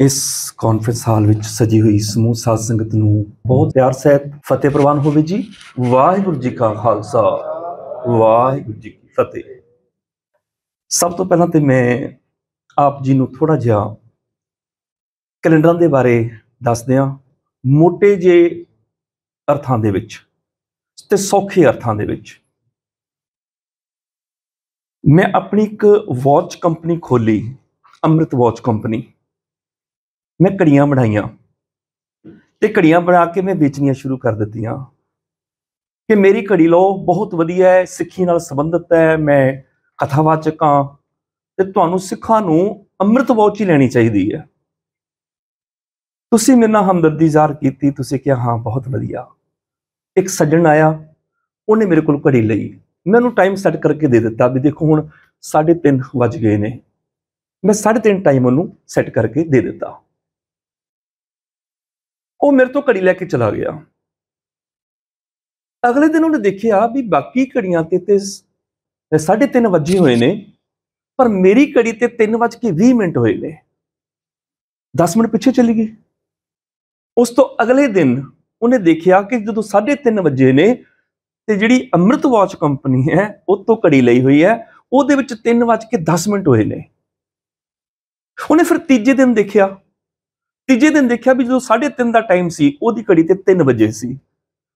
ਇਸ conference hall ਵਿੱਚ ਸਜੀ ਹੋਈ ਸਮੂਹ ਸਾਧ ਸੰਗਤ ਨੂੰ ਬਹੁਤ ਪਿਆਰ ਸਹਿਤ ਫਤਿਹ ਪ੍ਰਵਾਨ ਹੋਵੇ ਜੀ ਵਾਹਿਗੁਰੂ ਜੀ ਕਾ ਖਾਲਸਾ ਵਾਹਿਗੁਰੂ ਜੀ ਕੀ ਫਤਿਹ ਸਭ ਤੋਂ ਪਹਿਲਾਂ ਤੇ ਮੈਂ ਆਪ ਜੀ ਨੂੰ ਥੋੜਾ ਜਿਹਾ ਕੈਲੰਡਰਾਂ ਦੇ ਬਾਰੇ ਦੱਸਦੇ ਆ ਮੋٹے ਜੇ ਅਰਥਾਂ ਦੇ ਵਿੱਚ ਤੇ ਸੌਖੇ ਅਰਥਾਂ ਦੇ ਵਿੱਚ ਮੈਂ ਆਪਣੀ ਇੱਕ ਵਾਚ ਕੰਪਨੀ ਖੋਲੀ ਅੰਮ੍ਰਿਤ ਵਾਚ ਕੰਪਨੀ ਮੈਂ ਕੜੀਆਂ ਬਣਾਈਆਂ ਤੇ ਕੜੀਆਂ ਬਣਾ ਕੇ ਮੈਂ ਵੇਚਣੀਆਂ ਸ਼ੁਰੂ ਕਰ ਦਿੱਤੀਆਂ ਕਿ ਮੇਰੀ ਕੜੀ ਲਓ ਬਹੁਤ ਵਧੀਆ ਹੈ ਸਿੱਖੀ ਨਾਲ ਸੰਬੰਧਿਤ ਹੈ ਮੈਂ ਕਥਾਵਾਚਕ ਹਾਂ ਤੇ ਤੁਹਾਨੂੰ ਸਿੱਖਾਂ ਨੂੰ ਅੰਮ੍ਰਿਤ ਹੀ ਲੈਣੀ ਚਾਹੀਦੀ ਹੈ ਤੁਸੀਂ ਮੇਰੇ ਨਾਲ ਹਮਦਰਦੀ ਜ਼ਾਹਰ ਕੀਤੀ ਤੁਸੀਂ ਕਿਹਾ ਹਾਂ ਬਹੁਤ ਵਧੀਆ ਇੱਕ ਸੱਜਣ ਆਇਆ ਉਹਨੇ ਮੇਰੇ ਕੋਲ ਘੜੀ ਲਈ ਮੈਨੂੰ ਟਾਈਮ ਸੈੱਟ ਕਰਕੇ ਦੇ ਦਿੱਤਾ ਵੀ ਦੇਖੋ ਹੁਣ 3:30 ਵਜ ਗਏ ਨੇ ਮੈਂ 3:30 ਟਾਈਮ ਉਹਨੂੰ ਸੈੱਟ ਕਰਕੇ ਦੇ ਦਿੱਤਾ ਉਹ ਮੇਰੇ ਤੋਂ ਘੜੀ ਲੈ ਕੇ ਚਲਾ ਗਿਆ ਅਗਲੇ ਦਿਨ ਉਹਨੇ ਦੇਖਿਆ ਵੀ ਬਾਕੀ ਘੜੀਆਂ ਤੇ ਤੇ 3:30 ਵਜੇ ਹੋਏ ਨੇ ਪਰ ਮੇਰੀ ਘੜੀ ਤੇ 3:20 ਮਿੰਟ ਹੋਏ ਨੇ 10 ਮਿੰਟ ਪਿੱਛੇ ਚਲੀ ਗਈ ਉਸ ਤੋਂ ਅਗਲੇ ਦਿਨ ਉਹਨੇ ਦੇਖਿਆ ਕਿ ਜਦੋਂ 3:30 ਵਜੇ ਨੇ ਤੇ ਜਿਹੜੀ ਅੰਮ੍ਰਿਤ ਵਾਚ ਕੰਪਨੀ ਹੈ ਉਹ ਤੋਂ ਘੜੀ ਲਈ ਹੋਈ ਹੈ ਉਹਦੇ ਵਿੱਚ 3:10 ਮਿੰਟ ਹੋਏ ਨੇ ਉਹਨੇ ਫਿਰ ਤੀਜੇ ਦਿਨ ਦੇਖਿਆ ਤੀਜੇ ਦਿਨ ਦੇਖਿਆ ਵੀ ਜਦੋਂ 3:30 ਦਾ ਟਾਈਮ ਸੀ ਉਹਦੀ ਘੜੀ ਤੇ 3 ਵਜੇ ਸੀ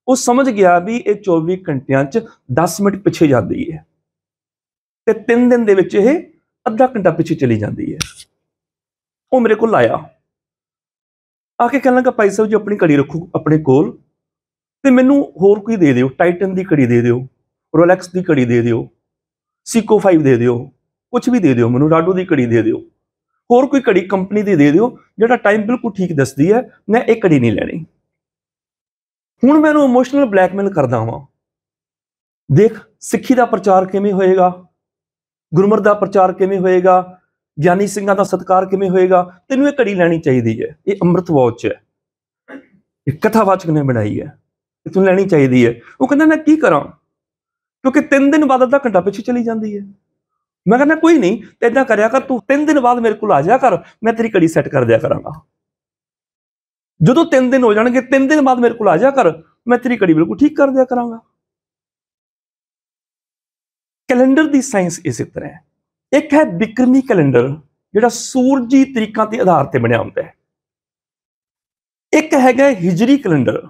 ਉਹ ਸਮਝ ਗਿਆ ਵੀ ਇਹ 24 ਘੰਟਿਆਂ 'ਚ 10 ਮਿੰਟ ਪਿੱਛੇ ਜਾਂਦੀ ਹੈ ਤੇ 3 ਦਿਨ ਦੇ ਵਿੱਚ ਇਹ ਅੱਧਾ ਘੰਟਾ ਪਿੱਛੇ ਚਲੀ ਜਾਂਦੀ ਹੈ ਉਹ ਮੇਰੇ ਕੋਲ ਆਇਆ ਆ ਕੇ ਕਹਿਣ ਲੱਗਾ ਭਾਈ ਸਾਹਿਬ ਜੀ ਆਪਣੀ ਘੜੀ ਰੱਖੋ ਆਪਣੇ ਕੋਲ ਤੇ ਮੈਨੂੰ ਹੋਰ ਕੋਈ ਦੇ ਦਿਓ ਟਾਈਟਨ ਦੀ ਘੜੀ ਦੇ ਦਿਓ ਰੋਲੈਕਸ ਦੀ ਘੜੀ ਦੇ ਦਿਓ ਸਿਕੋ 5 ਦੇ ਦਿਓ ਕੁਝ ਵੀ ਦੇ ਦਿਓ ਮੈਨੂੰ ਰਾਡੋ ਦੀ ਘੜੀ ਦੇ ਦਿਓ ਹੋਰ ਕੋਈ ਘੜੀ ਕੰਪਨੀ ਦੀ ਦੇ ਦਿਓ ਜਿਹੜਾ ਟਾਈਮ ਬਿਲਕੁਲ ਠੀਕ ਦੱਸਦੀ ਹੈ ਮੈਂ ਇਹ ਘੜੀ ਨਹੀਂ ਲੈਣੀ ਹੁਣ ਮੈਨੂੰ ਇਮੋਸ਼ਨਲ ਬਲੈਕਮੇਲ ਕਰਦਾ ਹਾਂ ਦੇਖ ਸਿੱਖੀ ਦਾ ਪ੍ਰਚਾਰ ਕਿਵੇਂ ਹੋਏਗਾ ਗੁਰਮਤਿ ਦਾ ਪ੍ਰਚਾਰ ਕਿਵੇਂ ਹੋਏਗਾ ਗਿਆਨੀ ਸਿੰਘਾਂ ਦਾ ਸਤਕਾਰ ਕਿਵੇਂ ਹੋਏਗਾ ਤੈਨੂੰ ਇਹ ਘੜੀ ਲੈਣੀ ਚਾਹੀਦੀ ਹੈ ਇਹ ਅੰਮ੍ਰਿਤ ਵਾਚ ਹੈ ਇਹ ਕਥਾਵਾਚਕ ਨੇ ਬਣਾਈ ਹੈ ਤੈਨੂੰ ਲੈਣੀ ਚਾਹੀਦੀ ਹੈ ਉਹ ਕਹਿੰਦਾ ਮੈਂ ਕੀ ਕਰਾਂ ਕਿਉਂਕਿ 3 ਦਿਨ ਬਾਅਦ ਅੱਧਾ ਘੰਟਾ ਪਿੱਛੇ ਚਲੀ ਜਾਂਦੀ ਹੈ ਮੈਂ ਕਹਿੰਦਾ ਕੋਈ ਨਹੀਂ ਤੇ ਇਦਾਂ ਕਰਿਆ ਕਰ ਤੂੰ 3 ਦਿਨ ਬਾਅਦ ਮੇਰੇ ਕੋਲ ਆ ਜਾ ਕਰ ਮੈਂ ਤੇਰੀ ਕੜੀ ਸੈੱਟ ਕਰ ਦਿਆ ਕਰਾਂਗਾ ਜਦੋਂ 3 ਦਿਨ ਹੋ ਜਾਣਗੇ 3 ਦਿਨ ਬਾਅਦ ਮੇਰੇ ਕੋਲ ਆ ਜਾ ਕਰ ਮੈਂ ਤੇਰੀ ਕੜੀ ਬਿਲਕੁਲ ਠੀਕ ਕਰ ਦਿਆ ਕਰਾਂਗਾ ਕੈਲੰਡਰ ਦੀ ਸਾਇੰਸ ਇਸੇ ਤਰ੍ਹਾਂ ਹੈ ਇੱਕ ਹੈ ਬਿਕਰਮੀ ਕੈਲੰਡਰ ਜਿਹੜਾ ਸੂਰਜੀ ਤਰੀਕਾਂ ਤੇ ਆਧਾਰ ਤੇ ਬਣਿਆ ਹੁੰਦਾ ਹੈ ਇੱਕ ਹੈਗਾ ਹਿਜਰੀ ਕੈਲੰਡਰ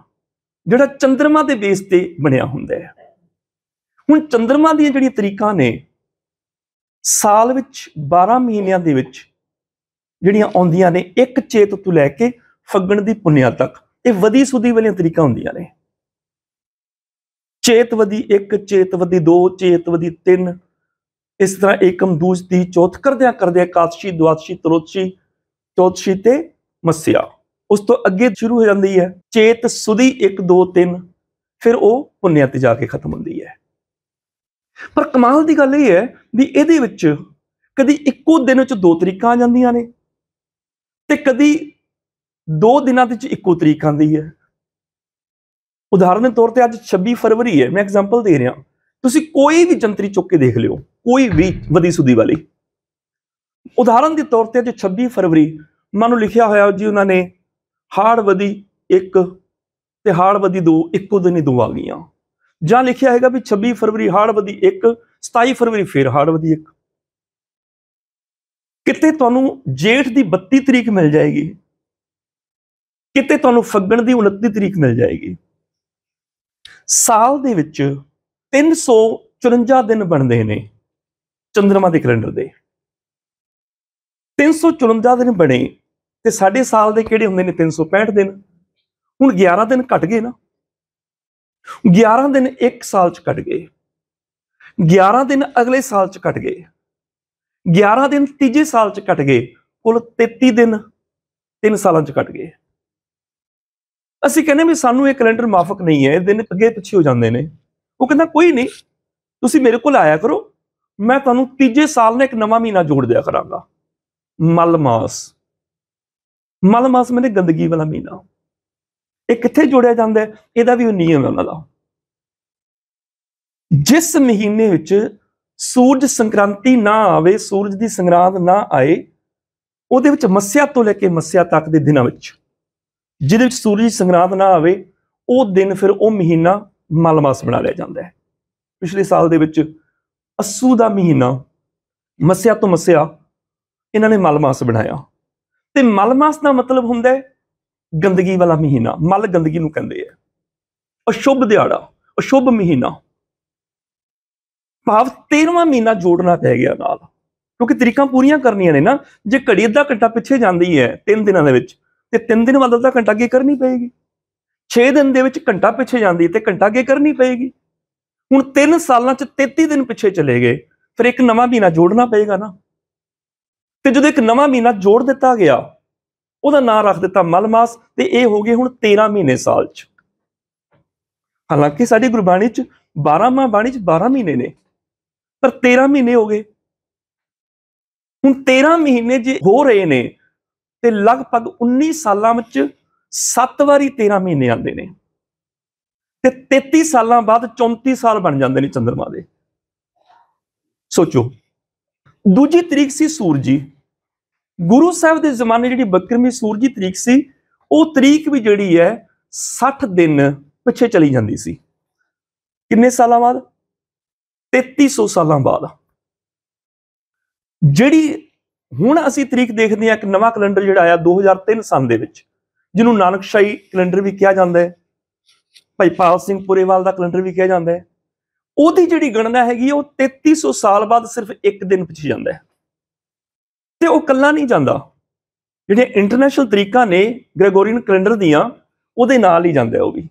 ਜਿਹੜਾ ਚੰ드ਰਮਾ ਦੇ ਬੇਸ ਤੇ ਬਣਿਆ ਹੁੰਦਾ ਹੈ ਹੁਣ ਚੰ드ਰਮਾ ਦੀਆਂ ਜਿਹੜੀਆਂ ਤਰੀਕਾਂ ਨੇ ਸਾਲ ਵਿੱਚ 12 ਮਹੀਨਿਆਂ ਦੇ ਵਿੱਚ ਜਿਹੜੀਆਂ ਆਉਂਦੀਆਂ ਨੇ ਇੱਕ ਚੇਤ ਤੋਂ ਲੈ ਕੇ ਫੱਗਣ ਦੀ ਪੁੰਨਿਆ ਤੱਕ ਇਹ ਵਧੀ ਸੁਦੀ ਵਾਲੀਆਂ ਤਰੀਕਾ ਹੁੰਦੀਆਂ ਨੇ ਚੇਤ ਚੇਤ 1 ਦੋ 2 ਵਧੀ 3 ਇਸ ਤਰ੍ਹਾਂ ਏਕਮ ਦੂਜ ਦੀ ਚੌਥ ਕਰਦਿਆਂ ਕਰਦਿਆਂ ਕਾਤਸ਼ੀ ਦਵਾਤਸ਼ੀ ਤਰੋਤਸ਼ੀ ਚੌਥਸ਼ੀ ਤੇ ਮਸਿਆ ਉਸ ਤੋਂ ਅੱਗੇ ਸ਼ੁਰੂ ਹੋ ਜਾਂਦੀ ਹੈ ਚੇਤ ਸੁਦੀ 1 2 3 ਫਿਰ ਉਹ ਪੁੰਨਿਆ ਤੇ ਜਾ ਕੇ ਖਤਮ ਹੁੰਦੀ ਹੈ ਪਰ ਕਮਾਲ ਦੀ ਗੱਲ ਇਹ ਹੈ ਵੀ ਇਹਦੇ ਵਿੱਚ ਕਦੀ ਇੱਕੋ ਦਿਨ ਵਿੱਚ ਦੋ ਤਰੀਕਾਂ ਆ ਜਾਂਦੀਆਂ ਨੇ ਤੇ ਕਦੀ ਦੋ ਦਿਨਾਂ ਦੇ ਵਿੱਚ ਇੱਕੋ ਤਰੀਕ ਆਉਂਦੀ ਹੈ ਉਦਾਹਰਨ ਦੇ ਤੌਰ ਤੇ ਅੱਜ 26 ਫਰਵਰੀ ਹੈ ਮੈਂ ਐਗਜ਼ਾਮਪਲ ਦੇ ਰਿਹਾ ਤੁਸੀਂ ਕੋਈ ਵੀ ਜੰਤਰੀ ਚੁੱਕ ਕੇ ਦੇਖ ਲਿਓ ਕੋਈ ਵੀ ਵਧੀ ਸੁਦੀ ਵਾਲੀ ਉਦਾਹਰਨ ਦੇ ਤੌਰ ਤੇ ਅੱਜ 26 ਫਰਵਰੀ ਮਨ ਨੂੰ ਲਿਖਿਆ ਹੋਇਆ ਜੀ ਉਹਨਾਂ ਨੇ ਹਾੜ ਵਧੀ 1 ਤੇ ਹਾੜ ਵਧੀ 2 ਇੱਕੋ ਦਿਨ ਹੀ ਦੋ ਆ ਗਈਆਂ ਜਾਂ ਲਿਖਿਆ ਹੈਗਾ ਵੀ 26 ਫਰਵਰੀ ਹਾੜ ਵਧੀ 1 27 ਫਰਵਰੀ ਫੇਰ ਹਾੜ ਵਧੀ 1 ਕਿਤੇ ਤੁਹਾਨੂੰ ਜੇਠ ਦੀ 32 ਤਰੀਕ ਮਿਲ ਜਾਏਗੀ ਕਿਤੇ ਤੁਹਾਨੂੰ ਫੱਗਣ ਦੀ 29 ਤਰੀਕ ਮਿਲ ਜਾਏਗੀ ਸਾਲ ਦੇ ਵਿੱਚ 354 ਦਿਨ ਬਣਦੇ ਨੇ ਚੰਦਰਮਾ ਦੇ ਕੈਲੰਡਰ ਦੇ 354 ਦਿਨ ਬਣੇ ਤੇ ਸਾਡੇ ਸਾਲ ਦੇ ਕਿਹੜੇ ਹੁੰਦੇ ਨੇ 365 ਦਿਨ ਹੁਣ 11 ਦਿਨ ਘਟ ਗਏ ਨਾ 11 ਦਿਨ ਇੱਕ ਸਾਲ ਚ ਕੱਟ ਗਏ 11 ਦਿਨ ਅਗਲੇ ਸਾਲ ਚ ਕੱਟ ਗਏ 11 ਦਿਨ ਤੀਜੇ ਸਾਲ ਚ ਕੱਟ ਗਏ ਕੁੱਲ 33 ਦਿਨ 3 ਸਾਲਾਂ ਚ ਕੱਟ ਗਏ ਅਸੀਂ ਕਹਿੰਦੇ ਵੀ ਸਾਨੂੰ ਇਹ ਕੈਲੰਡਰ ਮਾਫਕ ਨਹੀਂ ਹੈ ਇਹ ਦਿਨ ਅੱਗੇ ਪਿੱਛੇ ਹੋ ਜਾਂਦੇ ਨੇ ਉਹ ਕਹਿੰਦਾ ਕੋਈ ਨਹੀਂ ਤੁਸੀਂ ਮੇਰੇ ਕੋਲ ਆਇਆ ਕਰੋ ਮੈਂ ਤੁਹਾਨੂੰ ਤੀਜੇ ਸਾਲ ਨੇ ਇੱਕ ਨਵਾਂ ਮਹੀਨਾ ਜੋੜ ਦਿਆ ਕਰਾਂਗਾ ਮਲਮਾਸ ਮਲਮਾਸ ਮੈਨੇ ਗੰਦਗੀ ਵਾਲਾ ਮਹੀਨਾ ਇਹ ਕਿੱਥੇ ਜੋੜਿਆ ਜਾਂਦਾ ਹੈ ਇਹਦਾ ਵੀ ਉਹ ਨਿਯਮ ਹੈ ਉਹਨਾਂ ਦਾ ਜਿਸ ਮਹੀਨੇ ਵਿੱਚ ਸੂਰਜ ਸੰਕ੍ਰਾਂਤੀ ਨਾ ਆਵੇ ਸੂਰਜ ਦੀ ਸੰਗਰਾਂਦ ਨਾ ਆਏ ਉਹਦੇ ਵਿੱਚ ਮੱਸਿਆ ਤੋਂ ਲੈ ਕੇ ਮੱਸਿਆ ਤੱਕ ਦੇ ਦਿਨਾਂ ਵਿੱਚ ਜਿਹਦੇ ਵਿੱਚ ਸੂਰਜ ਦੀ ਸੰਗਰਾਂਦ ਨਾ ਆਵੇ ਉਹ ਦਿਨ ਫਿਰ ਉਹ ਮਹੀਨਾ ਮਲਮਾਸ ਬਣਾ ਲਿਆ ਜਾਂਦਾ ਹੈ ਪਿਛਲੇ ਸਾਲ ਦੇ ਵਿੱਚ ਅਸੂ ਦਾ ਮਹੀਨਾ ਮੱਸਿਆ ਤੋਂ ਮੱਸਿਆ ਇਹਨਾਂ ਨੇ ਮਲਮਾਸ ਬਣਾਇਆ ਤੇ ਮਲਮਾਸ ਦਾ ਮਤਲਬ ਹੁੰਦਾ ਹੈ ਗੰਦਗੀ ਵਾਲਾ ਮਹੀਨਾ ਮਲ ਗੰਦਗੀ ਨੂੰ ਕਹਿੰਦੇ ਆ ਅਸ਼ੁਭ ਦਿਹਾੜਾ ਅਸ਼ੁਭ ਮਹੀਨਾ ਭਾਵ 13ਵਾਂ ਮਹੀਨਾ ਜੋੜਨਾ ਪੈ ਗਿਆ ਨਾਲ ਕਿਉਂਕਿ ਤਰੀਕਾਂ ਪੂਰੀਆਂ ਕਰਨੀਆਂ ਨੇ ਨਾ ਜੇ ਘੜੀ ਅੱਧਾ ਘੰਟਾ ਪਿੱਛੇ ਜਾਂਦੀ ਹੈ 3 ਦਿਨਾਂ ਦੇ ਵਿੱਚ ਤੇ 3 ਦਿਨ ਬਾਅਦ ਅੱਧਾ ਘੰਟਾ ਅੱਗੇ ਕਰਨੀ ਪਏਗੀ 6 ਦਿਨ ਦੇ ਵਿੱਚ ਘੰਟਾ ਪਿੱਛੇ ਜਾਂਦੀ ਤੇ ਘੰਟਾ ਅੱਗੇ ਕਰਨੀ ਪਏਗੀ ਹੁਣ 3 ਸਾਲਾਂ ਚ 33 ਦਿਨ ਪਿੱਛੇ ਚਲੇ ਗਏ ਫਿਰ ਇੱਕ ਨਵਾਂ ਮਹੀਨਾ ਜੋੜਨਾ ਪਏਗਾ ਨਾ ਤੇ ਜਦੋਂ ਇੱਕ ਨਵਾਂ ਮਹੀਨਾ ਜੋੜ ਦਿੱਤਾ ਗਿਆ ਉਹਦਾ ਨਾਂ ਰੱਖ ਦਿੱਤਾ ਮਲਮਾਸ ਤੇ ਇਹ ਹੋ ਗਏ ਹੁਣ 13 ਮਹੀਨੇ ਸਾਲ ਚ ਹਾਲਾਂਕਿ ਸਾਡੀ ਗੁਰਬਾਣੀ ਚ 12 ਬਾਣੀ ਚ 12 ਮਹੀਨੇ ਨੇ ਪਰ 13 ਮਹੀਨੇ ਹੋ ਗਏ ਹੁਣ 13 ਮਹੀਨੇ ਜੇ ਹੋ ਰਹੇ ਨੇ ਤੇ ਲਗਭਗ 19 ਸਾਲਾਂ ਵਿੱਚ 7 ਵਾਰੀ 13 ਮਹੀਨੇ ਆਉਂਦੇ ਨੇ ਤੇ 33 ਸਾਲਾਂ ਬਾਅਦ 34 ਸਾਲ ਬਣ ਜਾਂਦੇ ਨੇ ਚੰਦਰਮਾ ਦੇ ਸੋਚੋ ਦੂਜੀ ਤਰੀਕ ਸੀ ਸੂਰਜੀ ਗੁਰੂ ਸਾਹਿਬ ਦੇ ਜ਼ਮਾਨੇ ਜਿਹੜੀ ਬਕਰਮੀ ਸੂਰਜੀ ਤਰੀਕ ਸੀ ਉਹ ਤਰੀਕ ਵੀ ਜਿਹੜੀ ਹੈ 60 ਦਿਨ ਪਿੱਛੇ ਚਲੀ ਜਾਂਦੀ ਸੀ ਕਿੰਨੇ ਸਾਲਾਂ ਬਾਅਦ 3300 ਸਾਲਾਂ ਬਾਅਦ ਜਿਹੜੀ ਹੁਣ ਅਸੀਂ ਤਰੀਕ ਦੇਖਦੇ ਹਾਂ ਇੱਕ ਨਵਾਂ ਕੈਲੰਡਰ ਜਿਹੜਾ ਆਇਆ 2003 ਸਾਲ ਦੇ ਵਿੱਚ ਜਿਹਨੂੰ ਨਾਨਕਸ਼ਾਹੀ ਕੈਲੰਡਰ ਵੀ ਕਿਹਾ ਜਾਂਦਾ ਹੈ ਭਾਈ ਪਾਲ ਸਿੰਘ ਪੁਰੇਵਾਲ ਦਾ ਕੈਲੰਡਰ ਵੀ ਕਿਹਾ ਜਾਂਦਾ ਹੈ ਉਹਦੀ ਜਿਹੜੀ ਗਣਨਾ ਹੈਗੀ ਉਹ 3300 ਸਾਲ ਬਾਅਦ ਸਿਰਫ ਇੱਕ ਦਿਨ ਪਿੱਛੇ ਜਾਂਦਾ ਹੈ ਤੇ ਉਹ ਕੱਲਾ ਨਹੀਂ ਜਾਂਦਾ ਜਿਹੜੇ ਇੰਟਰਨੈਸ਼ਨਲ ਤਰੀਕਾ ਨੇ ਗ੍ਰੈਗੋਰੀਅਨ ਕੈਲੰਡਰ ਦੀਆਂ ਉਹਦੇ ਨਾਲ ਹੀ ਜਾਂਦਾ ਉਹ ਵੀ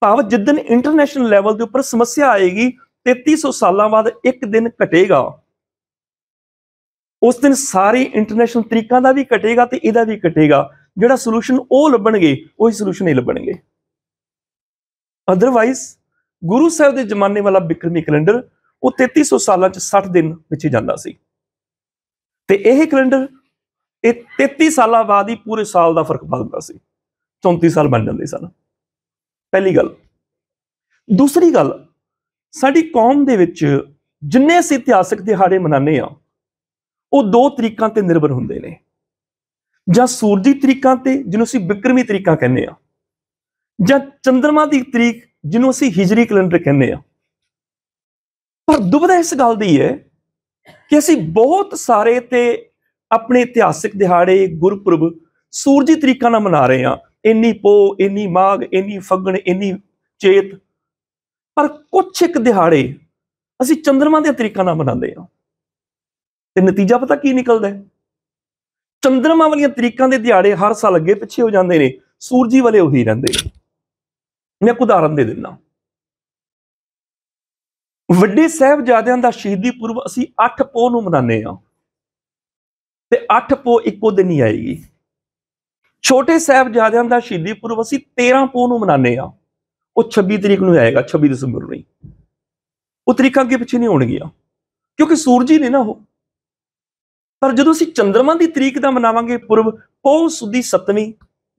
ਭਾਵ ਜਿੱਦਨ ਇੰਟਰਨੈਸ਼ਨਲ ਲੈਵਲ ਦੇ ਉੱਪਰ ਸਮੱਸਿਆ ਆਏਗੀ 3300 ਸਾਲਾਂ ਬਾਅਦ ਇੱਕ ਦਿਨ ਘਟੇਗਾ ਉਸ ਦਿਨ ਸਾਰੇ ਇੰਟਰਨੈਸ਼ਨਲ ਤਰੀਕਾਂ ਦਾ ਵੀ ਘਟੇਗਾ ਤੇ ਇਹਦਾ ਵੀ ਘਟੇਗਾ ਜਿਹੜਾ ਸੋਲੂਸ਼ਨ ਉਹ ਲੱਭਣਗੇ ਉਹੀ ਸੋਲੂਸ਼ਨ ਇਹ ਲੱਭਣਗੇ ਅਦਰਵਾਈਜ਼ ਗੁਰੂ ਸਾਹਿਬ ਦੇ ਜ਼ਮਾਨੇ ਵਾਲਾ ਬਿਕਰਮੀ ਕੈਲੰਡਰ ਉਹ 3300 ਸਾਲਾਂ ਚ 60 ਦਿਨ ਵਿੱਚ ਜਾਂਦਾ ਸੀ ਤੇ ਇਹ ਕੈਲੰਡਰ ਇਹ 33 ਸਾਲਾਂ ਬਾਅਦ ਹੀ ਪੂਰੇ ਸਾਲ ਦਾ ਫਰਕ ਦਿੰਦਾ ਸੀ 34 ਸਾਲ ਬਣ ਜਾਂਦੇ ਸਨ ਪਹਿਲੀ ਗੱਲ ਦੂਸਰੀ ਗੱਲ ਸਾਡੀ ਕੌਮ ਦੇ ਵਿੱਚ ਜਿੰਨੇ ਅਸੀਂ ਇਤਿਹਾਸਕ ਦਿਹਾੜੇ ਮਨਾਉਂਦੇ ਆ ਉਹ ਦੋ ਤਰੀਕਾਂ ਤੇ ਨਿਰਭਰ ਹੁੰਦੇ ਨੇ ਜਾਂ ਸੂਰਜੀ ਤਰੀਕਾਂ ਤੇ ਜਿਹਨੂੰ ਅਸੀਂ ਬਿਕਰਮੀ ਤਰੀਕਾਂ ਕਹਿੰਦੇ ਆ ਜਾਂ ਚੰਦਰਮਾ ਦੀ ਤਰੀਕ ਜਿਹਨੂੰ ਅਸੀਂ ਹਿਜਰੀ ਕੈਲੰਡਰ ਕਹਿੰਦੇ ਆ ਪਰ ਦੁਬਦਾ ਇਸ ਗੱਲ ਦੀ ਹੈ ਕਿ ਅਸੀਂ ਬਹੁਤ ਸਾਰੇ ਤੇ ਆਪਣੇ ਇਤਿਹਾਸਿਕ ਦਿਹਾੜੇ ਗੁਰਪੁਰਬ ਸੂਰਜੀ ਤਰੀਕਾ ਨਾਲ ਮਨਾ ਰਹੇ ਹਾਂ ਇੰਨੀ ਪੋ ਇੰਨੀ ਮਾਗ ਇੰਨੀ ਫਗਣ ਇੰਨੀ ਚੇਤ ਪਰ ਕੁਛ ਇੱਕ ਦਿਹਾੜੇ ਅਸੀਂ ਚੰਦਰਮਾ ਦੇ ਤਰੀਕਾ ਨਾਲ ਮਨਾਉਂਦੇ ਹਾਂ ਤੇ ਨਤੀਜਾ ਪਤਾ ਕੀ ਨਿਕਲਦਾ ਹੈ ਚੰਦਰਮਾ ਵਾਲੀਆਂ ਤਰੀਕਾਂ ਦੇ ਦਿਹਾੜੇ ਹਰ ਸਾਲ ਅੱਗੇ ਪਿੱਛੇ ਹੋ ਜਾਂਦੇ ਨੇ ਸੂਰਜੀ ਵਾਲੇ ਉਹੀ ਰਹਿੰਦੇ ਨੇ ਮੈਂ ਇੱਕ ਉਦਾਹਰਨ ਦੇ ਦਿੰਦਾ ਵੱਡੇ ਸਹਿਬਜ਼ਾਦਿਆਂ ਦਾ ਸ਼ਹੀਦੀ ਪੁਰਬ ਅਸੀਂ 8 ਪੋ ਨੂੰ ਮਨਾਉਂਦੇ ਆ ਤੇ 8 ਪੋ ਇੱਕੋ ਦਿਨ ਹੀ ਆਏਗੀ ਛੋਟੇ ਸਹਿਬਜ਼ਾਦਿਆਂ ਦਾ ਸ਼ਹੀਦੀ ਪੁਰਬ ਅਸੀਂ 13 ਪੋ ਨੂੰ ਮਨਾਉਂਦੇ ਆ ਉਹ 26 ਤਰੀਕ ਨੂੰ ਆਏਗਾ 26 ਦਸੰਬਰ ਨੂੰ ਹੀ ਉਹ ਤਰੀਕਾਂ ਕੇ ਪਿੱਛੇ ਨਹੀਂ ਹੋਣਗੀਆਂ ਕਿਉਂਕਿ ਸੂਰਜ ਹੀ ਨੇ ਨਾ ਉਹ ਪਰ ਜਦੋਂ ਅਸੀਂ ਚੰਦਰਮਾ ਦੀ ਤਰੀਕ ਦਾ ਮਨਾਵਾਂਗੇ ਪੁਰਬ ਪੋ ਸੁਦੀ ਸਤਵੀਂ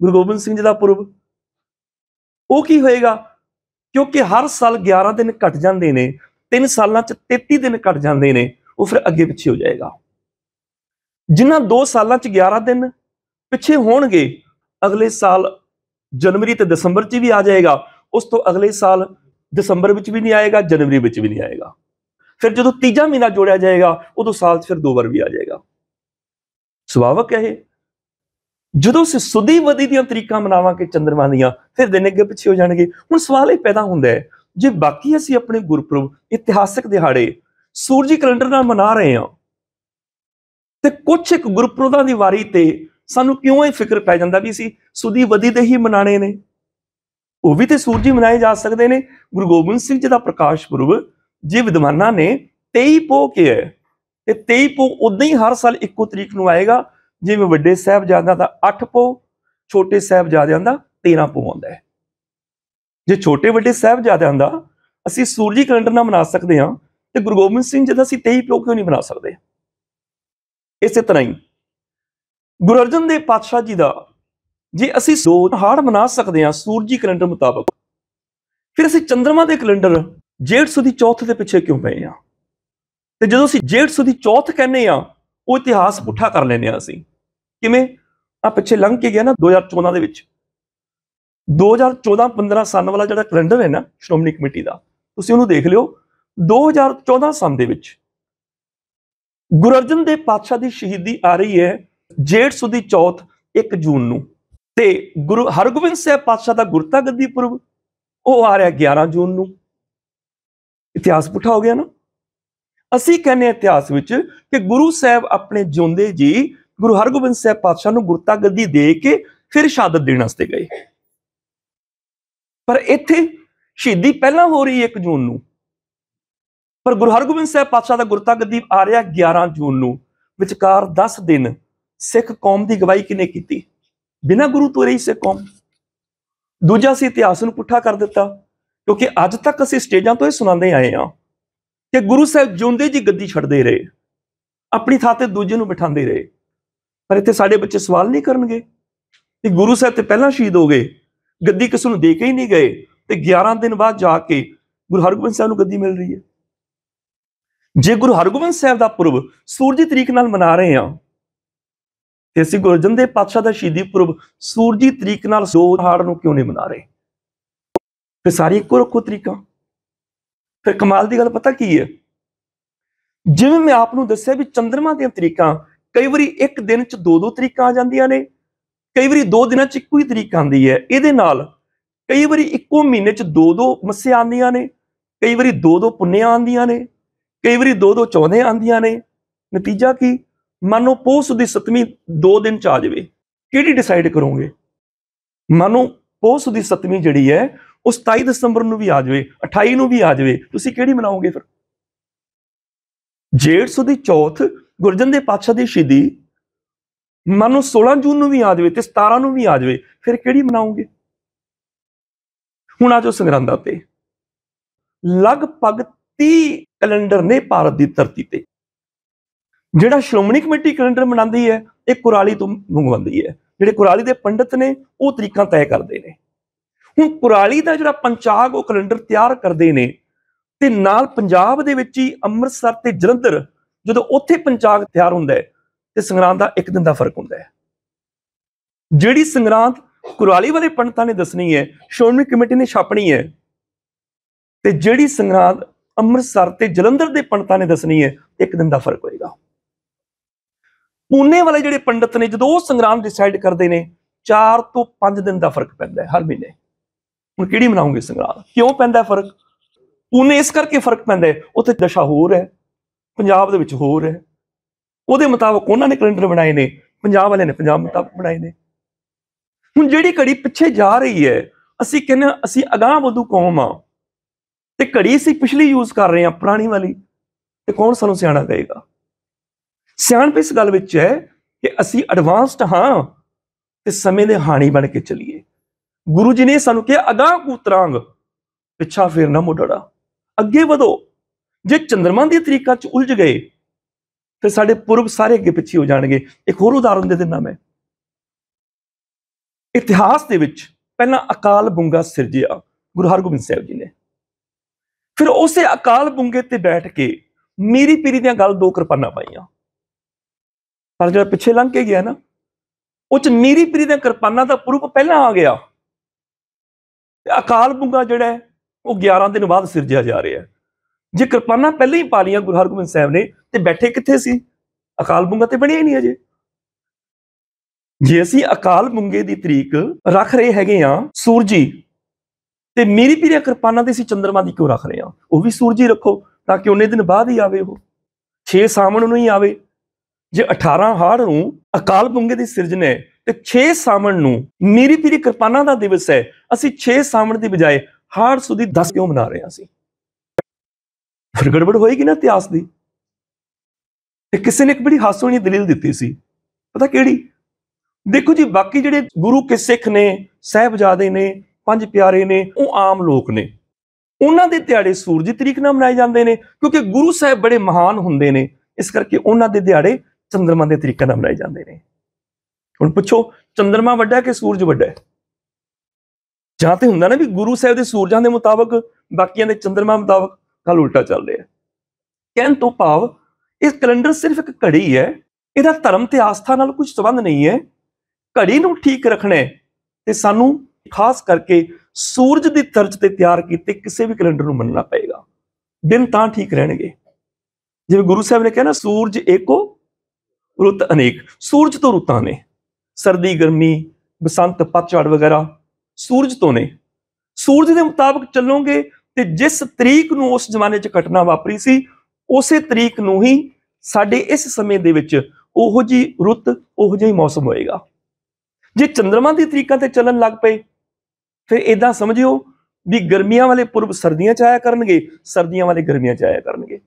ਗੁਰੂ ਗੋਬਿੰਦ ਸਿੰਘ ਜੀ ਦਾ ਪੁਰਬ ਉਹ ਕੀ ਹੋਏਗਾ ਕਿਉਂਕਿ ਹਰ ਸਾਲ 11 ਦਿਨ ਘਟ ਜਾਂਦੇ ਨੇ ਤਿੰਨ ਸਾਲਾਂ ਚ 33 ਦਿਨ ਕੱਟ ਜਾਂਦੇ ਨੇ ਉਹ ਫਿਰ ਅੱਗੇ ਪਿੱਛੇ ਹੋ ਜਾਏਗਾ ਜਿਨ੍ਹਾਂ 2 ਸਾਲਾਂ ਚ 11 ਦਿਨ ਪਿੱਛੇ ਹੋਣਗੇ ਅਗਲੇ ਸਾਲ ਜਨਵਰੀ ਤੇ ਦਸੰਬਰ ਚ ਵੀ ਆ ਜਾਏਗਾ ਉਸ ਤੋਂ ਅਗਲੇ ਸਾਲ ਦਸੰਬਰ ਵਿੱਚ ਵੀ ਨਹੀਂ ਆਏਗਾ ਜਨਵਰੀ ਵਿੱਚ ਵੀ ਨਹੀਂ ਆਏਗਾ ਫਿਰ ਜਦੋਂ ਤੀਜਾ ਮਹੀਨਾ ਜੋੜਿਆ ਜਾਏਗਾ ਉਦੋਂ ਸਾਲ 'ਚ ਫਿਰ ਦੋ ਵਾਰ ਵੀ ਆ ਜਾਏਗਾ ਸੁਭਾਵਕ ਹੈ ਇਹ ਜਦੋਂ ਸੁਦੀ ਵਦੀ ਦੀਆਂ ਤਰੀਕਾਂ ਮਨਾਵਾਂਗੇ ਚੰਦਰਮਾ ਦੀਆਂ ਫਿਰ ਦਿਨ ਅੱਗੇ ਪਿੱਛੇ ਹੋ ਜਾਣਗੇ ਹੁਣ ਸਵਾਲ ਇਹ ਪੈਦਾ ਹੁੰਦਾ ਹੈ ਜੇ ਬਾਕੀ ਅਸੀਂ ਆਪਣੇ ਗੁਰਪੁਰਬ ਇਤਿਹਾਸਿਕ ਦਿਹਾੜੇ ਸੂਰਜੀ ਕੈਲੰਡਰ ਨਾਲ ਮਨਾ ਰਹੇ ਹਾਂ ਤੇ ਕੁਝ ਇੱਕ ਗੁਰਪੁਰਬਾਂ ਦੀ ਵਾਰੀ ਤੇ ਸਾਨੂੰ ਕਿਉਂ ਇਹ ਫਿਕਰ ਪੈ ਜਾਂਦਾ ਵੀ ਅਸੀਂ ਸੁਦੀ ਵਦੀ ਦੇ ਹੀ ਮਨਾਣੇ ਨੇ ਉਹ ਵੀ ਤੇ ਸੂਰਜੀ ਮਨਾਏ ਜਾ ਸਕਦੇ ਨੇ ਗੁਰੂ ਗੋਬਿੰਦ ਸਿੰਘ ਜੀ ਦਾ ਪ੍ਰਕਾਸ਼ ਪੁਰਬ ਜੇ ਵਿਦਵਾਨਾਂ ਨੇ 23 ਪੋ ਕਿਹਾ ਤੇ 23 ਪੋ ਉਦਾਂ ਹੀ ਹਰ ਸਾਲ ਇੱਕੋ ਤਰੀਕ ਨੂੰ ਆਏਗਾ ਜਿਵੇਂ ਵੱਡੇ ਸਾਹਿਬ ਜਾਂਦਾ ਦਾ 8 ਪੋ ਛੋਟੇ ਸਾਹਿਬ ਜਾਂਦਾ 13 ਪੋ ਆਉਂਦਾ ਹੈ ਜੇ ਛੋਟੇ ਵੱਡੇ ਸਹਿਬਜ਼ਾਦਿਆਂ ਦਾ ਅਸੀਂ ਸੂਰਜੀ ਕੈਲੰਡਰ ਨਾਲ ਮਨਾ ਸਕਦੇ ਹਾਂ ਤੇ ਗੁਰੂ ਗੋਬਿੰਦ ਸਿੰਘ ਜੀ ਦਾ ਅਸੀਂ 23 ਪਿਓ ਕਿਉਂ ਨਹੀਂ ਮਨਾ ਸਕਦੇ ਇਸੇ ਤਰ੍ਹਾਂ ਹੀ ਗੁਰੂ ਅਰਜਨ ਦੇਵ ਪਾਤਸ਼ਾਹ ਜੀ ਦਾ ਜੇ ਅਸੀਂ ਹਾੜ ਮਨਾ ਸਕਦੇ ਹਾਂ ਸੂਰਜੀ ਕੈਲੰਡਰ ਮੁਤਾਬਕ ਫਿਰ ਅਸੀਂ ਚੰ드ਰਮਾ ਦੇ ਕੈਲੰਡਰ ਜੇਠ ਸੁਦੀ ਚੌਥ ਦੇ ਪਿੱਛੇ ਕਿਉਂ ਪਏ ਆ ਤੇ ਜਦੋਂ ਅਸੀਂ ਜੇਠ ਸੁਦੀ ਚੌਥ ਕਹਿੰਨੇ ਆ ਉਹ ਇਤਿਹਾਸ ਪੁੱਠਾ ਕਰ ਲੈਨੇ ਆ ਅਸੀਂ ਕਿਵੇਂ ਆ ਪਿੱਛੇ ਲੰਘ ਕੇ ਗਿਆ ਨਾ 2014 ਦੇ ਵਿੱਚ 2014-15 ਸਾਲ ਵਾਲਾ ਜਿਹੜਾ ਕੈਲੰਡਰ ਹੈ ਨਾ ਸ਼੍ਰੋਮਣੀ ਕਮੇਟੀ ਦਾ ਤੁਸੀਂ ਉਹਨੂੰ ਦੇਖ ਲਿਓ 2014 ਸਾਲ ਦੇ ਵਿੱਚ ਗੁਰੂ ਅਰਜਨ ਦੇ ਪਾਤਸ਼ਾਹ ਦੀ ਸ਼ਹੀਦੀ ਆ ਰਹੀ ਹੈ ਜੇਠ ਸੁਦੀ ਚੌਥ 1 ਜੂਨ ਨੂੰ ਤੇ ਗੁਰੂ ਹਰਗੋਬਿੰਦ ਸਾਹਿਬ ਪਾਤਸ਼ਾਹ ਦਾ ਗੁਰਤਾ ਗੱਦੀ ਪੁਰਬ ਉਹ ਆ ਰਿਹਾ 11 ਜੂਨ ਨੂੰ ਇਤਿਹਾਸ ਪੁੱਠਾ ਹੋ ਗਿਆ ਨਾ ਅਸੀਂ ਕਹਿੰਦੇ ਇਤਿਹਾਸ ਵਿੱਚ ਕਿ ਗੁਰੂ ਸਾਹਿਬ ਆਪਣੇ ਜਿਉਂਦੇ ਜੀ ਗੁਰੂ ਹਰਗੋਬਿੰਦ ਸਾਹਿਬ ਪਾਤਸ਼ਾਹ ਨੂੰ ਗੁਰਤਾ ਗੱਦੀ ਦੇ ਕੇ ਫਿਰ ਸ਼ਹਾਦਤ ਦੇਣ ਵਾਸਤੇ ਗਏ ਪਰ ਇੱਥੇ ਸ਼ਹੀਦੀ ਪਹਿਲਾਂ ਹੋ ਰਹੀ 1 ਜੂਨ ਨੂੰ ਪਰ ਗੁਰੂ ਹਰਗੋਬਿੰਦ ਸਾਹਿਬ ਪਾਤਸ਼ਾਹ ਦਾ ਗੁਰਤਾ ਗਦੀਪ ਆ ਰਿਹਾ 11 ਜੂਨ ਨੂੰ ਵਿਚਕਾਰ 10 ਦਿਨ ਸਿੱਖ ਕੌਮ ਦੀ ਗਵਾਹੀ ਕਿਨੇ ਕੀਤੀ ਬਿਨਾ ਗੁਰੂ ਤੋਂ ਰਹੀ ਸਿੱਖ ਕੌਮ ਦੂਜਾ ਸੀ ਇਤਿਹਾਸ ਨੂੰ ਪੁੱਠਾ ਕਰ ਦਿੱਤਾ ਕਿਉਂਕਿ ਅੱਜ ਤੱਕ ਅਸੀਂ ਸਟੇਜਾਂ ਤੋਂ ਇਹ ਸੁਣਾਉਂਦੇ ਆਏ ਆ ਕਿ ਗੁਰੂ ਸਾਹਿਬ ਜਿਉਂਦੇ ਜੀ ਗੱਦੀ ਛੱਡਦੇ ਰਹੇ ਆਪਣੀ ਥਾਂ ਤੇ ਦੂਜੇ ਨੂੰ ਬਿਠਾਉਂਦੇ ਰਹੇ ਪਰ ਇੱਥੇ ਸਾਡੇ ਬੱਚੇ ਸਵਾਲ ਨਹੀਂ ਕਰਨਗੇ ਕਿ ਗੁਰੂ ਸਾਹਿਬ ਤੇ ਪਹਿਲਾਂ ਸ਼ਹੀਦ ਹੋ ਗਏ ਗੱਦੀ ਕਿਸ ਨੂੰ ਦੇ ਕੇ ਹੀ ਨਹੀਂ ਗਏ ਤੇ 11 ਦਿਨ ਬਾਅਦ ਜਾ ਕੇ ਗੁਰੂ ਹਰਗੋਬਿੰਦ ਸਾਹਿਬ ਨੂੰ ਗੱਦੀ ਮਿਲ ਰਹੀ ਹੈ ਜੇ ਗੁਰੂ ਹਰਗੋਬਿੰਦ ਸਾਹਿਬ ਦਾ ਪੁਰਬ ਸੂਰਜੀ ਤਰੀਕ ਨਾਲ ਮਨਾ ਰਹੇ ਆ ਤੇ ਅਸੀਂ ਗੁਰਜਨ ਦੇ ਪਾਤਸ਼ਾਹ ਦਾ ਸ਼ਹੀਦੀ ਪੁਰਬ ਸੂਰਜੀ ਤਰੀਕ ਨਾਲ ਸੋਹਾੜ ਨੂੰ ਕਿਉਂ ਨਹੀਂ ਮਨਾ ਰਹੇ ਤੇ ਸਾਰੀ ਇੱਕੋ ਰੱਖੋ ਤਰੀਕਾ ਫਿਰ ਕਮਾਲ ਦੀ ਗੱਲ ਪਤਾ ਕੀ ਹੈ ਜਿਵੇਂ ਮੈਂ ਆਪ ਨੂੰ ਦੱਸਿਆ ਵੀ ਚੰਦਰਮਾ ਦੀਆਂ ਤਰੀਕਾਂ ਕਈ ਵਾਰੀ ਇੱਕ ਦਿਨ ਚ ਦੋ ਦੋ ਤਰੀਕਾਂ ਆ ਜਾਂਦੀਆਂ ਨੇ ਕਈ ਵਾਰੀ ਦੋ ਦਿਨਾਂ 'ਚ ਇੱਕੋ ਹੀ ਤਰੀਕ ਆਂਦੀ ਹੈ ਇਹਦੇ ਨਾਲ ਕਈ ਵਾਰੀ ਇੱਕੋ ਮਹੀਨੇ 'ਚ ਦੋ ਦੋ ਮੱਸਿਆ ਆਂਦੀਆਂ ਨੇ ਕਈ ਵਾਰੀ ਦੋ ਦੋ ਪੁੰਨਿਆ ਆਂਦੀਆਂ ਨੇ ਕਈ ਵਾਰੀ ਦੋ ਦੋ ਚੌਂਦੇ ਆਂਦੀਆਂ ਨੇ ਨਤੀਜਾ ਕੀ ਮਾਨੋ ਪੋਸ ਦੀ ਸਤਵੀਂ ਦੋ ਦਿਨ ਚ ਆ ਜਾਵੇ ਕਿਹੜੀ ਡਿਸਾਈਡ ਕਰੋਗੇ ਮਾਨੋ ਪੋਸ ਦੀ ਸਤਵੀਂ ਜਿਹੜੀ ਹੈ ਉਹ 27 ਦਸੰਬਰ ਨੂੰ ਵੀ ਆ ਜਾਵੇ 28 ਨੂੰ ਵੀ ਆ ਜਾਵੇ ਤੁਸੀਂ ਕਿਹੜੀ ਮਨਾਓਗੇ ਫਿਰ ਜੇਠ ਦੀ ਚੌਥ ਗੁਰਜਨ ਦੇ ਪਾਤਸ਼ਾਹ ਦੀ ਸ਼ਹੀਦੀ ਮਨ ਨੂੰ 16 ਜੂਨ ਨੂੰ ਵੀ ਆ ਜਾਵੇ ਤੇ 17 ਨੂੰ ਵੀ ਆ ਜਾਵੇ ਫਿਰ ਕਿਹੜੀ ਮਨਾਉਂਗੇ ਹੁਣ ਆ ਜੋ ਸੰਗਰਾਂਦਾ ਤੇ ਲਗਭਗ 30 ਕੈਲੰਡਰ ਨੇ ਭਾਰਤ ਦੀ ਧਰਤੀ ਤੇ ਜਿਹੜਾ ਸ਼੍ਰੋਮਣੀ ਕਮੇਟੀ ਕੈਲੰਡਰ ਬਣਾਉਂਦੀ ਹੈ ਇਹ ਕੁਰਾਲੀ ਤੋਂ ਮੰਗਵਾਉਂਦੀ ਹੈ ਜਿਹੜੇ ਕੁਰਾਲੀ ਦੇ ਪੰਡਤ ਨੇ ਉਹ ਤਰੀਕਾਂ ਤੈਅ ਕਰਦੇ ਨੇ ਹੁਣ ਕੁਰਾਲੀ ਦਾ ਜਿਹੜਾ ਪੰਚਾਗ ਉਹ ਕੈਲੰਡਰ ਤਿਆਰ ਕਰਦੇ ਨੇ ਤੇ ਨਾਲ ਪੰਜਾਬ ਦੇ ਵਿੱਚ ਹੀ ਅੰਮ੍ਰਿਤਸਰ ਤੇ ਜਲੰਧਰ ਜਦੋਂ ਉੱਥੇ ਪੰਚਾਗ ਤਿਆਰ ਹੁੰਦਾ ਹੈ ਤੇ ਸੰਗਰਾਂਦ ਦਾ ਇੱਕ ਦਿਨ ਦਾ ਫਰਕ ਹੁੰਦਾ ਹੈ ਜਿਹੜੀ ਸੰਗਰਾਂਦ ਕੁਰਾਲੀ ਵਾਲੇ ਪੰਡਤਾਂ ਨੇ ਦੱਸਣੀ ਹੈ ਸ਼ੋਮਨੀ ਕਮੇਟੀ ਨੇ ਛਾਪਣੀ ਹੈ ਤੇ ਜਿਹੜੀ ਸੰਗਰਾਂਦ ਅੰਮ੍ਰਿਤਸਰ ਤੇ ਜਲੰਧਰ ਦੇ ਪੰਡਤਾਂ ਨੇ ਦੱਸਣੀ ਹੈ ਇੱਕ ਦਿਨ ਦਾ ਫਰਕ ਹੋਏਗਾ ਪੂਨੇ ਵਾਲੇ ਜਿਹੜੇ ਪੰਡਤ ਨੇ ਜਦੋਂ ਉਹ ਸੰਗਰਾਂਦ ਡਿਸਾਈਡ ਕਰਦੇ ਨੇ 4 ਤੋਂ 5 ਦਿਨ ਦਾ ਫਰਕ ਪੈਂਦਾ ਹੈ ਹਰ ਮਹੀਨੇ ਹੁਣ ਕਿਹੜੀ ਮਨਾਉਂਗੇ ਸੰਗਰਾਂਦ ਕਿਉਂ ਪੈਂਦਾ ਫਰਕ ਪੂਨੇ ਇਸ ਕਰਕੇ ਫਰਕ ਪੈਂਦਾ ਹੈ ਉੱਥੇ ਦਸ਼ਾ ਹੋਰ ਹੈ ਪੰਜਾਬ ਦੇ ਵਿੱਚ ਹੋਰ ਹੈ ਉਹਦੇ ਮੁਤਾਬਕ ਉਹਨਾਂ ਨੇ ਕੈਲੰਡਰ ਬਣਾਏ ਨੇ ਪੰਜਾਬ ਵਾਲਿਆਂ ਨੇ ਪੰਜਾਬ ਮੁਤਾਬਕ ਬਣਾਏ ਨੇ ਹੁਣ ਜਿਹੜੀ ਘੜੀ ਪਿੱਛੇ ਜਾ ਰਹੀ ਹੈ ਅਸੀਂ ਕਹਿੰਦੇ ਅਸੀਂ ਅਗਾਹ ਵਧੂ ਕੌਮ ਆ ਤੇ ਘੜੀ ਅਸੀਂ ਪਿਛਲੀ ਯੂਜ਼ ਕਰ ਰਹੇ ਆ ਪੁਰਾਣੀ ਵਾਲੀ ਤੇ ਕੌਣ ਸਾਨੂੰ ਸਿਆਣਾ ਕਹੇਗਾ ਸਿਆਣਪ ਇਸ ਗੱਲ ਵਿੱਚ ਹੈ ਕਿ ਅਸੀਂ ਐਡਵਾਂਸਡ ਹਾਂ ਤੇ ਸਮੇਂ ਦੇ ਹਾਣੀ ਬਣ ਕੇ ਚੱਲੀਏ ਗੁਰੂ ਜੀ ਨੇ ਸਾਨੂੰ ਕਿਹਾ ਅਗਾਹ ਕੂਤਰਾਂਗ ਪਿੱਛਾ ਫੇਰ ਨਾ ਮੁੜੜਾ ਅੱਗੇ ਵਧੋ ਜੇ ਚੰਦਰਮਾ ਦੀ ਤਰੀਕਾ ਚ ਉਲਝ ਗਏ ਫਿਰ ਸਾਡੇ ਪੁਰਬ ਸਾਰੇ ਅੱਗੇ ਪਿੱਛੇ ਹੋ ਜਾਣਗੇ ਇੱਕ ਹੋਰ ਉਦਾਹਰਨ ਦੇ ਦਿੰਦਾ ਮੈਂ ਇਤਿਹਾਸ ਦੇ ਵਿੱਚ ਪਹਿਲਾਂ ਅਕਾਲ ਬੁੰਗਾ ਸਿਰਜਿਆ ਗੁਰੂ ਹਰਗੋਬਿੰਦ ਸਾਹਿਬ ਜੀ ਨੇ ਫਿਰ ਉਸੇ ਅਕਾਲ ਬੁੰਗੇ ਤੇ ਬੈਠ ਕੇ ਮੀਰੀ ਪੀਰੀ ਦੀਆਂ ਗੱਲ ਦੋ ਕਿਰਪਾਨਾਂ ਪਾਈਆਂ ਪਰ ਜਿਹੜਾ ਪਿੱਛੇ ਲੰਘ ਕੇ ਗਿਆ ਨਾ ਉਹ ਚ ਮੀਰੀ ਪੀਰੀ ਦੀਆਂ ਕਿਰਪਾਨਾਂ ਦਾ ਪੁਰਬ ਪਹਿਲਾਂ ਆ ਗਿਆ ਤੇ ਅਕਾਲ ਬੁੰਗਾ ਜਿਹੜਾ ਉਹ 11 ਦਿਨ ਬਾਅਦ ਸਿਰਜਿਆ ਜਾ ਰਿਹਾ ਜੇ ਕਿਰਪਾਨਾਂ ਪਹਿਲਾਂ ਹੀ ਪਾ ਲੀਆਂ ਗੁਰੂ ਹਰਗੋਬਿੰਦ ਸਾਹਿਬ ਨੇ ਤੇ ਬੈਠੇ ਕਿੱਥੇ ਸੀ ਅਕਾਲ ਪੁੰਗਾ ਤੇ ਬਣਿਆ ਹੀ ਨਹੀਂ ਅਜੇ ਜੇ ਅਸੀਂ ਅਕਾਲ ਪੁੰਗੇ ਦੀ ਤਰੀਕ ਰੱਖ ਰਹੇ ਹੈਗੇ ਆ ਸੂਰਜੀ ਤੇ ਮੇਰੀ ਪੀਰੇ ਕਿਰਪਾਨਾਂ ਦੇ ਸੀ ਚੰਦਰਮਾ ਦੀ ਕਿਉਂ ਰੱਖ ਰਹੇ ਆ ਉਹ ਵੀ ਸੂਰਜੀ ਰੱਖੋ ਤਾਂ ਕਿ ਉਹਨੇ ਦਿਨ ਬਾਅਦ ਹੀ ਆਵੇ ਉਹ 6 ਸਾਵਣ ਨੂੰ ਹੀ ਆਵੇ ਜੇ 18 ਹਾੜ ਨੂੰ ਅਕਾਲ ਪੁੰਗੇ ਦੀ ਸਿਰਜਣ ਹੈ ਤੇ 6 ਸਾਵਣ ਨੂੰ ਮੇਰੀ ਪੀਰੇ ਕਿਰਪਾਨਾਂ ਦਾ ਦਿਵਸ ਹੈ ਅਸੀਂ 6 ਸਾਵਣ ਦੀ ਬਜਾਏ ਹਾੜ ਸੁਦੀ 10 ਕਿਉਂ ਮਨਾ ਰਹੇ ਆ ਅਸੀਂ ਫਿਰ ਗੜਬੜ ਹੋਏਗੀ ਨਾ ਇਤਿਹਾਸ ਦੀ ਤੇ ਕਿਸੇ ਨੇ ਇੱਕ ਬੜੀ ਹਾਸੋਣੀ ਦਲੀਲ ਦਿੱਤੀ ਸੀ ਪਤਾ ਕਿਹੜੀ ਦੇਖੋ ਜੀ ਬਾਕੀ ਜਿਹੜੇ ਗੁਰੂ ਕੇ ਸਿੱਖ ਨੇ ਸਹਿਬਜ਼ਾਦੇ ਨੇ ਪੰਜ ਪਿਆਰੇ ਨੇ ਉਹ ਆਮ ਲੋਕ ਨੇ ਉਹਨਾਂ ਦੇ ਦਿਹਾੜੇ ਸੂਰਜ ਤਰੀਕ ਨਾਲ ਮਨਾਏ ਜਾਂਦੇ ਨੇ ਕਿਉਂਕਿ ਗੁਰੂ ਸਾਹਿਬ ਬੜੇ ਮਹਾਨ ਹੁੰਦੇ ਨੇ ਇਸ ਕਰਕੇ ਉਹਨਾਂ ਦੇ ਦਿਹਾੜੇ ਚੰਦਰਮਾ ਦੇ ਤਰੀਕੇ ਨਾਲ ਮਨਾਏ ਜਾਂਦੇ ਨੇ ਹੁਣ ਪੁੱਛੋ ਚੰਦਰਮਾ ਵੱਡਾ ਕਿ ਸੂਰਜ ਵੱਡਾ ਹੈ ਜਾਂ ਤੇ ਹੁੰਦਾ ਨਾ ਵੀ ਗੁਰੂ ਸਾਹਿਬ ਦੇ ਸੂਰਜਾਂ ਦੇ ਮੁਤਾਬਕ ਬਾਕੀਆਂ ਦੇ ਚੰਦਰਮਾ ਮੁਤਾਬਕ ਗੱਲ ਉਲਟਾ ਚੱਲ ਰਿਹਾ ਕਹਿਣ ਤੋਂ ਭਾਵ ਇਹ ਕੈਲੰਡਰ ਸਿਰਫ ਇੱਕ ਘੜੀ ਹੈ ਇਹਦਾ ਧਰਮ ਤੇ ਆਸਥਾ ਨਾਲ ਕੋਈ ਸਬੰਧ ਨਹੀਂ ਹੈ ਘੜੀ ਨੂੰ ਠੀਕ ਰੱਖਣਾ ਤੇ ਸਾਨੂੰ ਖਾਸ ਕਰਕੇ ਸੂਰਜ ਦੀ ਤਰਜ ਤੇ ਤਿਆਰ ਕੀਤੇ ਕਿਸੇ ਵੀ ਕੈਲੰਡਰ ਨੂੰ ਮੰਨਣਾ ਪਏਗਾ ਦਿਨ ਤਾਂ ਠੀਕ ਰਹਿਣਗੇ ਜਿਵੇਂ ਗੁਰੂ ਸਾਹਿਬ ਨੇ ਕਿਹਾ ਨਾ ਸੂਰਜ ਏਕੋ ਰੁੱਤ ਅਨੇਕ ਸੂਰਜ ਤੋਂ ਰੁੱਤਾਂ ਨੇ ਸਰਦੀ ਗਰਮੀ ਬਸੰਤ ਪਤਝੜ ਵਗੈਰਾ ਸੂਰਜ ਤੋਂ ਨੇ ਸੂਰਜ ਦੇ ਮੁਤਾਬਕ ਚੱਲੋਗੇ ਤੇ ਜਿਸ ਤਰੀਕ ਨੂੰ ਉਸ ਜ਼ਮਾਨੇ 'ਚ ਘਟਨਾ ਵਾਪਰੀ ਸੀ ਉਸੇ ਤਰੀਕ ਨੂੰ ਹੀ ਸਾਡੇ ਇਸ ਸਮੇਂ ਦੇ ਵਿੱਚ ਉਹੋ ਜੀ ਰੁੱਤ ਉਹੋ ਜਿਹਾ ਹੀ ਮੌਸਮ ਹੋਏਗਾ ਜੇ ਚੰ드ਰਮਾ ਦੀ ਤਰੀਕਾਂ ਤੇ ਚੱਲਣ ਲੱਗ ਪਏ ਫਿਰ ਇਦਾਂ ਸਮਝਿਓ ਵੀ ਗਰਮੀਆਂ ਵਾਲੇ ਪੁਰਬ ਸਰਦੀਆਂ ਚ ਆਇਆ ਕਰਨਗੇ ਸਰਦੀਆਂ ਵਾਲੇ ਗਰਮੀਆਂ ਚ ਆਇਆ ਕਰਨਗੇ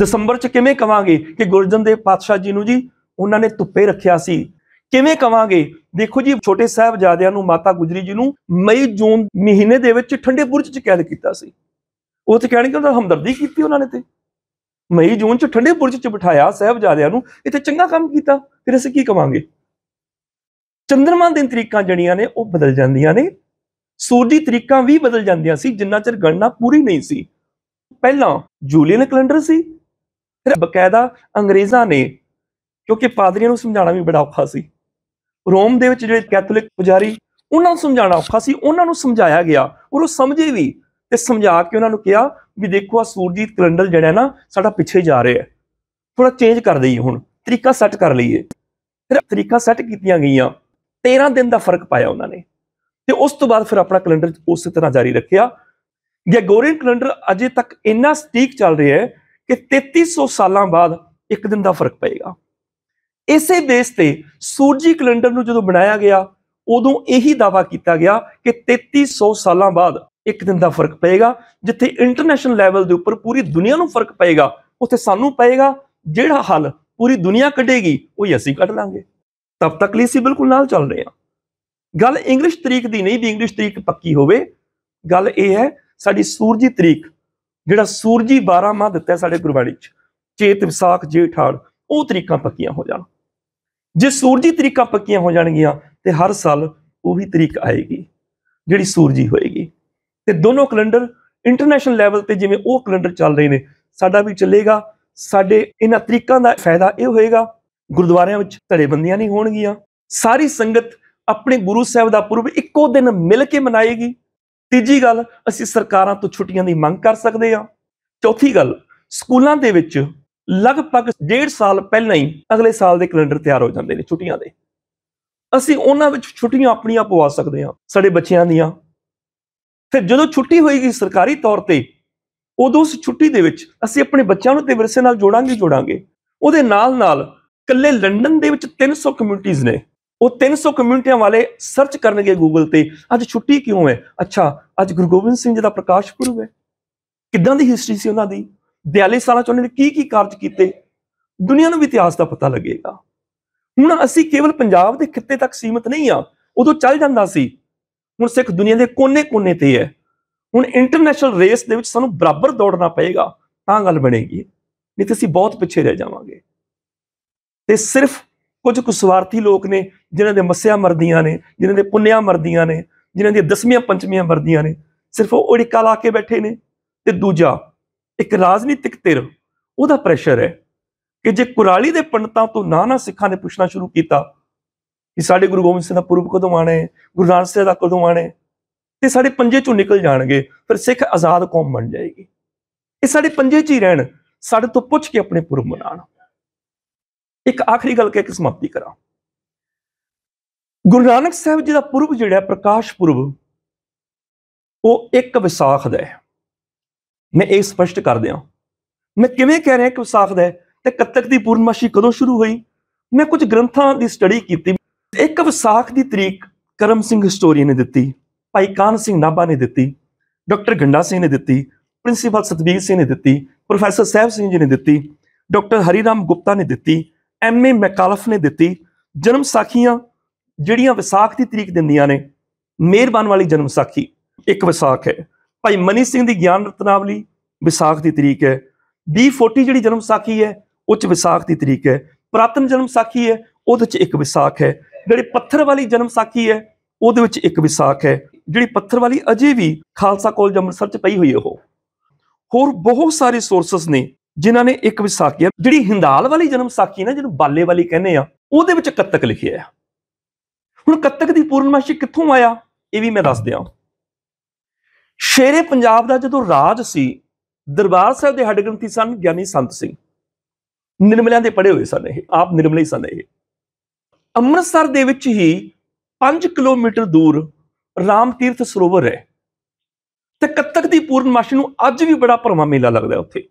ਦਸੰਬਰ ਚ ਕਿਵੇਂ ਕਵਾਂਗੇ ਕਿ ਗੁਰਜਨ ਦੇ ਪਾਤਸ਼ਾਹ ਜੀ ਨੂੰ ਜੀ ਉਹਨਾਂ ਨੇ ਧੁੱਪੇ ਰੱਖਿਆ ਸੀ ਕਿਵੇਂ ਕਵਾਂਗੇ ਦੇਖੋ ਜੀ ਛੋਟੇ ਸਾਹਿਬਜ਼ਾਦਿਆਂ ਨੂੰ ਮਾਤਾ ਗੁਜਰੀ ਜੀ ਨੂੰ ਮਈ ਜੂਨ ਮਹੀਨੇ ਦੇ ਵਿੱਚ ਠੰਡੇ ਬੁਰਜ ਚ ਕੈਦ ਕੀਤਾ ਸੀ ਉਹ ਤੇ ਕਹਿਣਗੇ ਉਹਨਾਂ ਹਮਦਰਦੀ ਕੀਤੀ ਉਹਨਾਂ ਨੇ ਤੇ ਮਈ ਜੂਨ ਚ ਠੰਡੇ ਬੁਰਜ ਚ ਬਿਠਾਇਆ ਸਹਿਬਜ਼ਾਦਿਆਂ ਨੂੰ ਇੱਥੇ ਚੰਗਾ ਕੰਮ ਕੀਤਾ ਫਿਰ ਅਸੀਂ ਕੀ ਕਵਾਂਗੇ ਚੰਦਰਮਾ ਦੇ ਤਰੀਕਾਂ ਜਣੀਆਂ ਨੇ ਉਹ ਬਦਲ ਜਾਂਦੀਆਂ ਨੇ ਸੂਰਜੀ ਤਰੀਕਾਂ ਵੀ ਬਦਲ ਜਾਂਦੀਆਂ ਸੀ ਜਿੰਨਾ ਚਿਰ ਗਣਨਾ ਪੂਰੀ ਨਹੀਂ ਸੀ ਪਹਿਲਾਂ ਜੂਲੀਅਨ ਕੈਲੰਡਰ ਸੀ ਫਿਰ ਬਕਾਇਦਾ ਅੰਗਰੇਜ਼ਾਂ ਨੇ ਕਿਉਂਕਿ ਪਾਦਰੀਆਂ ਨੂੰ ਸਮਝਾਉਣਾ ਵੀ ਬੜਾ ਔਖਾ ਸੀ ਰੋਮ ਦੇ ਵਿੱਚ ਜਿਹੜੇ ਕੈਥੋਲਿਕ ਪੁਜਾਰੀ ਉਹਨਾਂ ਨੂੰ ਸਮਝਾਉਣਾ ਔਖਾ ਸੀ ਉਹਨਾਂ ਨੂੰ ਸਮਝਾਇਆ ਗਿਆ ਔਰ ਉਹ ਸਮਝੇ ਵੀ ਤੇ ਸਮਝਾ ਕੇ ਉਹਨਾਂ ਨੂੰ ਕਿਹਾ ਵੀ ਦੇਖੋ ਆ ਸੂਰਜੀਤ ਕੈਲੰਡਰ ਜਿਹੜਾ ਨਾ ਸਾਡਾ ਪਿੱਛੇ ਜਾ ਰਿਹਾ ਹੈ ਥੋੜਾ ਚੇਂਜ ਕਰ ਦਈਏ ਹੁਣ ਤਰੀਕਾ ਸੈੱਟ ਕਰ ਲਈਏ ਫਿਰ ਤਰੀਕਾ ਸੈੱਟ ਕੀਤੀਆਂ ਗਈਆਂ 13 ਦਿਨ ਦਾ ਫਰਕ ਪਾਇਆ ਉਹਨਾਂ ਨੇ ਤੇ ਉਸ ਤੋਂ ਬਾਅਦ ਫਿਰ ਆਪਣਾ ਕੈਲੰਡਰ ਉਸੇ ਤਰ੍ਹਾਂ ਜਾਰੀ ਰੱਖਿਆ ਗੈਗੋਰੀਅਨ ਕੈਲੰਡਰ ਅਜੇ ਤੱਕ ਇੰਨਾ ਸਟੀਕ ਚੱਲ ਰਿਹਾ ਹੈ ਕਿ 3300 ਸਾਲਾਂ ਬਾਅਦ ਇੱਕ ਦਿਨ ਦਾ ਫਰਕ ਪਏਗਾ ਇਸੇ ਬੇਸ ਤੇ ਸੂਰਜੀ ਕੈਲੰਡਰ ਨੂੰ ਜਦੋਂ ਬਣਾਇਆ ਗਿਆ ਉਦੋਂ ਇਹੀ ਦਾਵਾ ਕੀਤਾ ਗਿਆ ਕਿ 3300 ਸਾਲਾਂ ਬਾਅਦ ਇੱਕ ਦਿਨ ਦਾ ਫਰਕ ਪਏਗਾ ਜਿੱਥੇ ਇੰਟਰਨੈਸ਼ਨਲ ਲੈਵਲ ਦੇ ਉੱਪਰ ਪੂਰੀ ਦੁਨੀਆ ਨੂੰ ਫਰਕ ਪਏਗਾ ਉੱਥੇ ਸਾਨੂੰ ਪਏਗਾ ਜਿਹੜਾ ਹੱਲ ਪੂਰੀ ਦੁਨੀਆ ਕੱਢੇਗੀ ਉਹ ਹੀ ਅਸੀਂ ਕੱਢ ਲਾਂਗੇ ਤਬ ਤੱਕ ਲਈ ਸੀ ਬਿਲਕੁਲ ਨਾਲ ਚੱਲ ਰਹੇ ਹਾਂ ਗੱਲ ਇੰਗਲਿਸ਼ ਤਰੀਕ ਦੀ ਨਹੀਂ ਵੀ ਇੰਗਲਿਸ਼ ਤਰੀਕ ਪੱਕੀ ਹੋਵੇ ਗੱਲ ਇਹ ਹੈ ਸਾਡੀ ਸੂਰਜੀ ਤਰੀਕ ਜਿਹੜਾ ਸੂਰਜੀ 12 ਮਾਹ ਦਿੱਤਾ ਸਾਡੇ ਗੁਰਬਾਣੀ 'ਚ ਚੇਤ ਵਿਸਾਖ ਜੇਠਾੜ ਉਹ ਤਰੀਕਾਂ ਪੱਕੀਆਂ ਹੋ ਜਾਣ ਜੇ ਸੂਰਜੀ ਤਰੀਕਾਂ ਪੱਕੀਆਂ ਹੋ ਜਾਣਗੀਆਂ ਤੇ ਹਰ ਸਾਲ ਉਹੀ ਤਰੀਕ ਆਏਗੀ ਜਿਹੜੀ ਸੂਰਜੀ ਹੋਏਗੀ ਤੇ ਦੋਨੋਂ ਕੈਲੰਡਰ ਇੰਟਰਨੈਸ਼ਨਲ ਲੈਵਲ ਤੇ ਜਿਵੇਂ ਉਹ ਕੈਲੰਡਰ ਚੱਲ ਰਹੇ ਨੇ ਸਾਡਾ ਵੀ ਚੱਲੇਗਾ ਸਾਡੇ ਇਹਨਾਂ ਤਰੀਕਾਂ ਦਾ ਫਾਇਦਾ ਇਹ ਹੋਏਗਾ ਗੁਰਦੁਆਰਿਆਂ ਵਿੱਚ ਧੜੇਬੰਦੀਆਂ ਨਹੀਂ ਹੋਣਗੀਆਂ ਸਾਰੀ ਸੰਗਤ ਆਪਣੇ ਗੁਰੂ ਸਾਹਿਬ ਦਾ ਪੁਰਬ ਇੱਕੋ ਦਿਨ ਮਿਲ ਕੇ ਮਨਾਏਗੀ ਤੀਜੀ ਗੱਲ ਅਸੀਂ ਸਰਕਾਰਾਂ ਤੋਂ ਛੁੱਟੀਆਂ ਦੀ ਮੰਗ ਕਰ ਸਕਦੇ ਹਾਂ ਚੌਥੀ ਗੱਲ ਸਕੂਲਾਂ ਦੇ ਵਿੱਚ ਲਗਭਗ 1.5 ਸਾਲ ਪਹਿਲਾਂ ਹੀ ਅਗਲੇ ਸਾਲ ਦੇ ਕੈਲੰਡਰ ਤਿਆਰ ਹੋ ਜਾਂਦੇ ਨੇ ਛੁੱਟੀਆਂ ਦੇ ਅਸੀਂ ਉਹਨਾਂ ਵਿੱਚ ਛੁੱਟੀਆਂ ਆਪਣੀਆਂ ਪਵਾ ਸਕਦੇ ਹਾਂ ਸਾਡੇ ਬੱਚਿਆਂ ਦੀਆਂ ਫਿਰ ਜਦੋਂ ਛੁੱਟੀ ਹੋਏਗੀ ਸਰਕਾਰੀ ਤੌਰ ਤੇ ਉਦੋਂ ਉਸ ਛੁੱਟੀ ਦੇ ਵਿੱਚ ਅਸੀਂ ਆਪਣੇ ਬੱਚਿਆਂ ਨੂੰ ਤੇ ਵਿਰਸੇ ਨਾਲ ਜੋੜਾਂਗੇ ਜੋੜਾਂਗੇ ਉਹਦੇ ਨਾਲ ਨਾਲ ਕੱਲੇ ਲੰਡਨ ਦੇ ਵਿੱਚ 300 ਕਮਿਊਨਿਟੀਆਂ ਨੇ ਉਹ 300 ਕਮਿਊਨਿਟੀਆਂ ਵਾਲੇ ਸਰਚ ਕਰਨਗੇ ਗੂਗਲ ਤੇ ਅੱਜ ਛੁੱਟੀ ਕਿਉਂ ਹੈ ਅੱਛਾ ਅੱਜ ਗੁਰੂ ਗੋਬਿੰਦ ਸਿੰਘ ਜੀ ਦਾ ਪ੍ਰਕਾਸ਼ ਪੁਰਬ ਹੈ ਕਿੱਦਾਂ ਦੀ ਹਿਸਟਰੀ ਸੀ ਉਹਨਾਂ ਦੀ 42 ਸਾਲਾਂ ਚ ਉਹਨਾਂ ਨੇ ਕੀ ਕੀ ਕਾਰਜ ਕੀਤੇ ਦੁਨੀਆ ਨੂੰ ਵੀ ਇਤਿਹਾਸ ਦਾ ਪਤਾ ਲੱਗੇਗਾ ਹੁਣ ਅਸੀਂ ਕੇਵਲ ਪੰਜਾਬ ਦੇ ਖਿੱਤੇ ਤੱਕ ਸੀਮਤ ਨਹੀਂ ਆ ਉਦੋਂ ਚੱਲ ਜਾਂਦਾ ਸੀ ਹੁਣ ਸਿੱਖ ਦੁਨੀਆ ਦੇ ਕੋਨੇ-ਕੋਨੇ ਤੇ ਹੈ ਹੁਣ ਇੰਟਰਨੈਸ਼ਨਲ ਰੇਸ ਦੇ ਵਿੱਚ ਸਾਨੂੰ ਬਰਾਬਰ ਦੌੜਨਾ ਪਏਗਾ ਤਾਂ ਗੱਲ ਬਣੇਗੀ ਨਹੀਂ ਤੇ ਅਸੀਂ ਬਹੁਤ ਪਿੱਛੇ ਰਹਿ ਜਾਵਾਂਗੇ ਤੇ ਸਿਰਫ ਕੁਝ ਕੁ ਸਵਾਰਥੀ ਲੋਕ ਨੇ ਜਿਨ੍ਹਾਂ ਦੇ ਮੱਸਿਆ ਮਰਦੀਆਂ ਨੇ ਜਿਨ੍ਹਾਂ ਦੇ ਪੁੰਨਿਆ ਮਰਦੀਆਂ ਨੇ ਜਿਨ੍ਹਾਂ ਦੀਆਂ ਦਸਵੀਆਂ ਪੰਜਵੀਆਂ ਮਰਦੀਆਂ ਨੇ ਸਿਰਫ ਉਹ ਓੜਿਕਾ ਲਾ ਕੇ ਬੈਠੇ ਨੇ ਤੇ ਦੂਜਾ ਇੱਕ ਰਾਜਨੀਤਿਕ ਧਿਰ ਉਹਦਾ ਪ੍ਰੈਸ਼ਰ ਹੈ ਕਿ ਜੇ ਕੁਰਾਲੀ ਦੇ ਪੰਡਤਾਂ ਤੋਂ ਨਾ ਨਾ ਸਿੱਖਾਂ ਨੇ ਪੁੱਛਣਾ ਸ਼ੁਰੂ ਕੀਤਾ ਕਿ ਸਾਡੇ ਗੁਰੂ ਗੋਬਿੰਦ ਸਿੰਘ ਦਾ ਪੁਰਬ ਕਦੋਂ ਆਣਾ ਹੈ ਗੁਰੂ ਨਾਨਕ ਸਾਹਿਬ ਦਾ ਕਦੋਂ ਆਣਾ ਹੈ ਤੇ ਸਾਡੇ ਪੰਜੇ ਚੋਂ ਨਿਕਲ ਜਾਣਗੇ ਫਿਰ ਸਿੱਖ ਆਜ਼ਾਦ ਕੌਮ ਬਣ ਜਾਏਗੀ ਇਹ ਸਾਡੇ ਪੰਜੇ ਚ ਹੀ ਰਹਿਣ ਸਾਡੇ ਤੋਂ ਪੁੱਛ ਕੇ ਆਪਣੇ ਪੁਰਬ ਮਨਾਣ ਇੱਕ ਆਖਰੀ ਗੱਲ ਕਹਿ ਕੇ ਸਮਾਪਤੀ ਕਰਾਂ ਗੁਰੂ ਨਾਨਕ ਸਾਹਿਬ ਜੀ ਦਾ ਪੁਰਬ ਜਿਹੜਾ ਪ੍ਰਕਾਸ਼ ਪੁਰਬ ਉਹ ਇੱਕ ਵਿਸਾਖ ਦਾ ਹੈ ਮੈਂ ਇਹ ਸਪਸ਼ਟ ਕਰ ਦਿਆਂ ਮੈਂ ਕਿਵੇਂ ਕਹਿ ਰਿਹਾ ਕਿ ਵਿਸਾਖ ਦਾ ਹੈ ਤੇ ਕੱਤਕ ਦੀ ਪੂਰਨਮਾਸ਼ੀ ਕਦੋਂ ਸ਼ੁਰੂ ਹੋਈ ਮੈਂ ਕੁਝ ਗ੍ਰੰਥਾਂ ਦੀ ਸਟੱਡੀ ਕੀਤੀ ਇੱਕ ਵਿਸਾਖ ਦੀ ਤਰੀਕ ਕਰਮ ਸਿੰਘ ਹਿਸਟੋਰੀਅਨ ਨੇ ਦਿੱਤੀ ਭਾਈ ਕਾਨ ਸਿੰਘ ਨਾਭਾ ਨੇ ਦਿੱਤੀ ਡਾਕਟਰ ਗੰਡਾ ਸਿੰਘ ਨੇ ਦਿੱਤੀ ਪ੍ਰਿੰਸੀਪਲ ਸਤਵੀਰ ਸਿੰਘ ਨੇ ਦਿੱਤੀ ਪ੍ਰੋਫੈਸਰ ਸਹਿਬ ਸਿੰਘ ਜੀ ਨੇ ਦਿੱਤੀ ਡਾਕਟਰ ਹਰੀਰਾਮ ਗੁਪਤਾ ਨੇ ਦਿੱਤੀ ਐਮਏ ਮੈਕਾਲਫ ਨੇ ਦਿੱਤੀ ਜਨਮ ਸਾਖੀਆਂ ਜਿਹੜੀਆਂ ਵਿਸਾਖ ਦੀ ਤਰੀਕ ਦਿੰਦੀਆਂ ਨੇ ਮਿਹਰਬਾਨ ਵਾਲੀ ਜਨਮ ਸਾਖੀ ਇੱਕ ਵਿਸਾਖ ਹੈ ਭਾਈ ਮਨੀ ਸਿੰਘ ਦੀ ਗਿਆਨ ਰਤਨਾਵਲੀ ਵਿਸਾਖ ਦੀ ਤਰੀਕ ਹੈ B40 ਜਿਹੜੀ ਜਨਮ ਸਾਖੀ ਹੈ ਉਹ ਚ ਵਿਸਾਖ ਦੀ ਤਰੀਕ ਹੈ ਪ੍ਰਾਤਨ ਜਨਮ ਸਾਖੀ ਹੈ ਉਹਦੇ ਚ ਇੱਕ ਵਿਸਾਖ ਹੈ ਜਿਹੜੀ ਪੱਥਰ ਵਾਲੀ ਜਨਮ ਸਾਖੀ ਹੈ ਉਹਦੇ ਵਿੱਚ ਇੱਕ ਵਿਸਾਖ ਹੈ ਜਿਹੜੀ ਪੱਥਰ ਵਾਲੀ ਅਜੇ ਵੀ ਖਾਲਸਾ ਕਾਲਜ ਅੰਮ੍ਰਿਤਸਰ 'ਚ ਪਈ ਹੋਈ ਹੈ ਉਹ ਹੋਰ ਬਹੁਤ ਸਾਰੇ ਸੋਰਸਸ ਨੇ ਜਿਨ੍ਹਾਂ ਨੇ ਇੱਕ ਵਿਸਾਖੀ ਜਿਹੜੀ ਹਿੰਦਾਲ ਵਾਲੀ ਜਨਮ ਸਾਖੀ ਨਾ ਜਿਹਨੂੰ ਬਾਲੇ ਵਾਲੀ ਕਹਿੰਦੇ ਆ ਉਹਦੇ ਵਿੱਚ ਕੱਤਕ ਲਿਖਿਆ ਹੈ ਹੁਣ ਕੱਤਕ ਦੀ ਪੂਰਨਮਾਸ਼ੀ ਕਿੱਥੋਂ ਆਇਆ ਇਹ ਵੀ ਮੈਂ ਦੱਸ ਦਿਆਂ ਸ਼ੇਰੇ ਪੰਜਾਬ ਦਾ ਜਦੋਂ ਰਾਜ ਸੀ ਦਰਬਾਰ ਸਾਹਿਬ ਦੇ ਹੱਡ ਗ੍ਰੰਥੀ ਸਨ ਗਿਆਨੀ ਸੰਤ ਸਿੰਘ ਨਿਰਮਲਿਆਂ ਦੇ ਪੜੇ ਹੋਏ ਸਨ ਇਹ ਆਪ ਨਿਰਮਲੇ ਸਨ ਇਹ ਅੰਮ੍ਰਿਤਸਰ ਦੇ ਵਿੱਚ ਹੀ 5 ਕਿਲੋਮੀਟਰ ਦੂਰ ਰਾਮ ਤੀਰਥ ਸਰੋਵਰ ਹੈ ਤੇ ਕੱਤਕ ਦੀ ਪੂਰਨਮਾਸ਼ੀ ਨੂੰ ਅੱਜ ਵੀ ਬੜਾ ਭਰਮਾ ਮੇਲਾ ਲੱਗਦਾ ਉੱਥੇ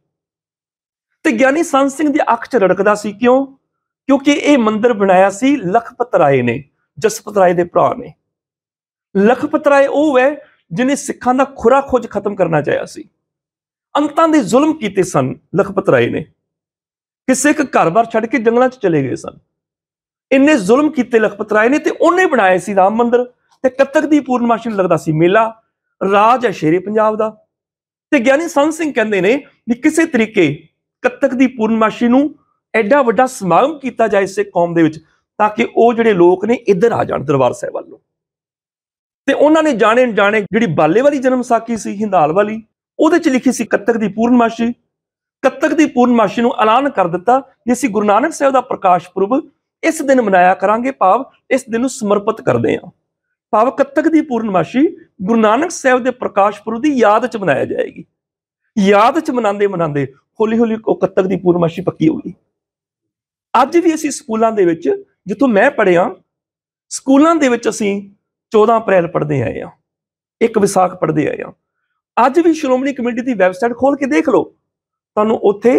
ਤੇ ਗਿਆਨੀ ਸੰਤ ਸਿੰਘ ਦੀ ਅੱਖ 'ਚ ਰੜਕਦਾ ਸੀ ਕਿਉਂ ਕਿਉਂਕਿ ਇਹ ਮੰਦਿਰ ਬਣਾਇਆ ਸੀ ਲਖਪਤ ਰਾਏ ਨੇ ਜਸਪਤ ਰਾਏ ਦੇ ਭਰਾ ਨੇ ਲਖਪਤ ਰਾਏ ਉਹ ਹੈ ਜਿਨੇ ਸਿੱਖਾਂ ਦਾ ਖੁਰਾ ਖੋਜ ਖਤਮ ਕਰਨਾ ਚਾਹਿਆ ਸੀ ਅੰਤਾਂ ਦੇ ਜ਼ੁਲਮ ਕੀਤੇ ਸਨ ਲਖਪਤ ਰਾਏ ਨੇ ਕਿਸੇ ਇੱਕ ਘਰ-ਬਾਰ ਛੱਡ ਕੇ ਜੰਗਲਾਂ 'ਚ ਚਲੇ ਗਏ ਸਨ ਇੰਨੇ ਜ਼ੁਲਮ ਕੀਤੇ ਲਖਪਤ ਰਾਏ ਨੇ ਤੇ ਉਹਨੇ ਬਣਾਏ ਸੀ ਰਾਮ ਮੰਦਿਰ ਤੇ ਕੱਤਕ ਦੀ ਪੂਰਨਮਾਸ਼ੀ ਨੂੰ ਲੱਗਦਾ ਸੀ ਮੇਲਾ ਰਾਜ ਹੈ ਸ਼ੇਰੇ ਪੰਜਾਬ ਦਾ ਤੇ ਗਿਆਨੀ ਸੰਤ ਸਿੰਘ ਕਹਿੰਦੇ ਨੇ ਕਿ ਕਿਸੇ ਤਰੀਕੇ ਕੱਤਕ ਦੀ ਪੂਰਨਮਾਸ਼ੀ ਨੂੰ ਐਡਾ ਵੱਡਾ ਸਮਾਗਮ ਕੀਤਾ ਜਾਏ ਇਸੇ ਕੌਮ ਦੇ ਵਿੱਚ ਤਾਂ ਕਿ ਉਹ ਜਿਹੜੇ ਲੋਕ ਨੇ ਇੱਧਰ ਆ ਜਾਣ ਦਰਬਾਰ ਸਾਹਿਬ ਵੱਲ ਨੂੰ ਤੇ ਉਹਨਾਂ ਨੇ ਜਾਣੇ ਜਾਣੇ ਜਿਹੜੀ ਬਾਲੇ ਵਾਲੀ ਜਨਮ ਸਾਖੀ ਸੀ ਹਿੰਦਾਲ ਵਾਲੀ ਉਹਦੇ ਚ ਲਿਖੀ ਸੀ ਕੱਤਕ ਦੀ ਪੂਰਨਮਾਸ਼ੀ ਕੱਤਕ ਦੀ ਪੂਰਨਮਾਸ਼ੀ ਨੂੰ ਐਲਾਨ ਕਰ ਦਿੱਤਾ ਜਿਸੀ ਗੁਰੂ ਨਾਨਕ ਸਾਹਿਬ ਦਾ ਪ੍ਰਕਾਸ਼ ਪੁਰਬ ਇਸ ਦਿਨ ਮਨਾਇਆ ਕਰਾਂਗੇ ਭਾਵ ਇਸ ਦਿਨ ਨੂੰ ਸਮਰਪਿਤ ਕਰਦੇ ਹਾਂ ਭਾਵ ਕੱਤਕ ਦੀ ਪੂਰਨਮਾਸ਼ੀ ਗੁਰੂ ਨਾਨਕ ਸਾਹਿਬ ਦੇ ਪ੍ਰਕਾਸ਼ ਪੁਰਬ ਦੀ ਯਾਦ 'ਚ ਮਨਾਇਆ ਜਾਏਗੀ ਯਾਦ 'ਚ ਮਨਾਉਂਦੇ ਮਨਾਉਂਦੇ ਹੌਲੀ-ਹੌਲੀ ਉਹ ਕੱਤਕ ਦੀ ਪੂਰਨਮਾਸ਼ੀ ਪੱਕੀ ਹੋ ਗਈ ਅੱਜ ਵੀ ਅਸੀਂ ਸਕੂਲਾਂ ਦੇ ਵਿੱਚ ਜਿੱਥੋਂ ਮੈਂ ਪੜਿਆ ਸਕੂਲਾਂ ਦੇ ਵਿੱਚ ਅਸੀਂ 14 ਅਪ੍ਰੈਲ ਪੜਦੇ ਆਏ ਆ ਇੱਕ ਵਿਸਾਖ ਪੜਦੇ ਆਏ ਆ ਅੱਜ ਵੀ ਸ਼੍ਰੋਮਣੀ ਕਮੇਟੀ ਦੀ ਵੈਬਸਾਈਟ ਖੋਲ ਕੇ ਦੇਖ ਲਓ ਤੁਹਾਨੂੰ ਉੱਥੇ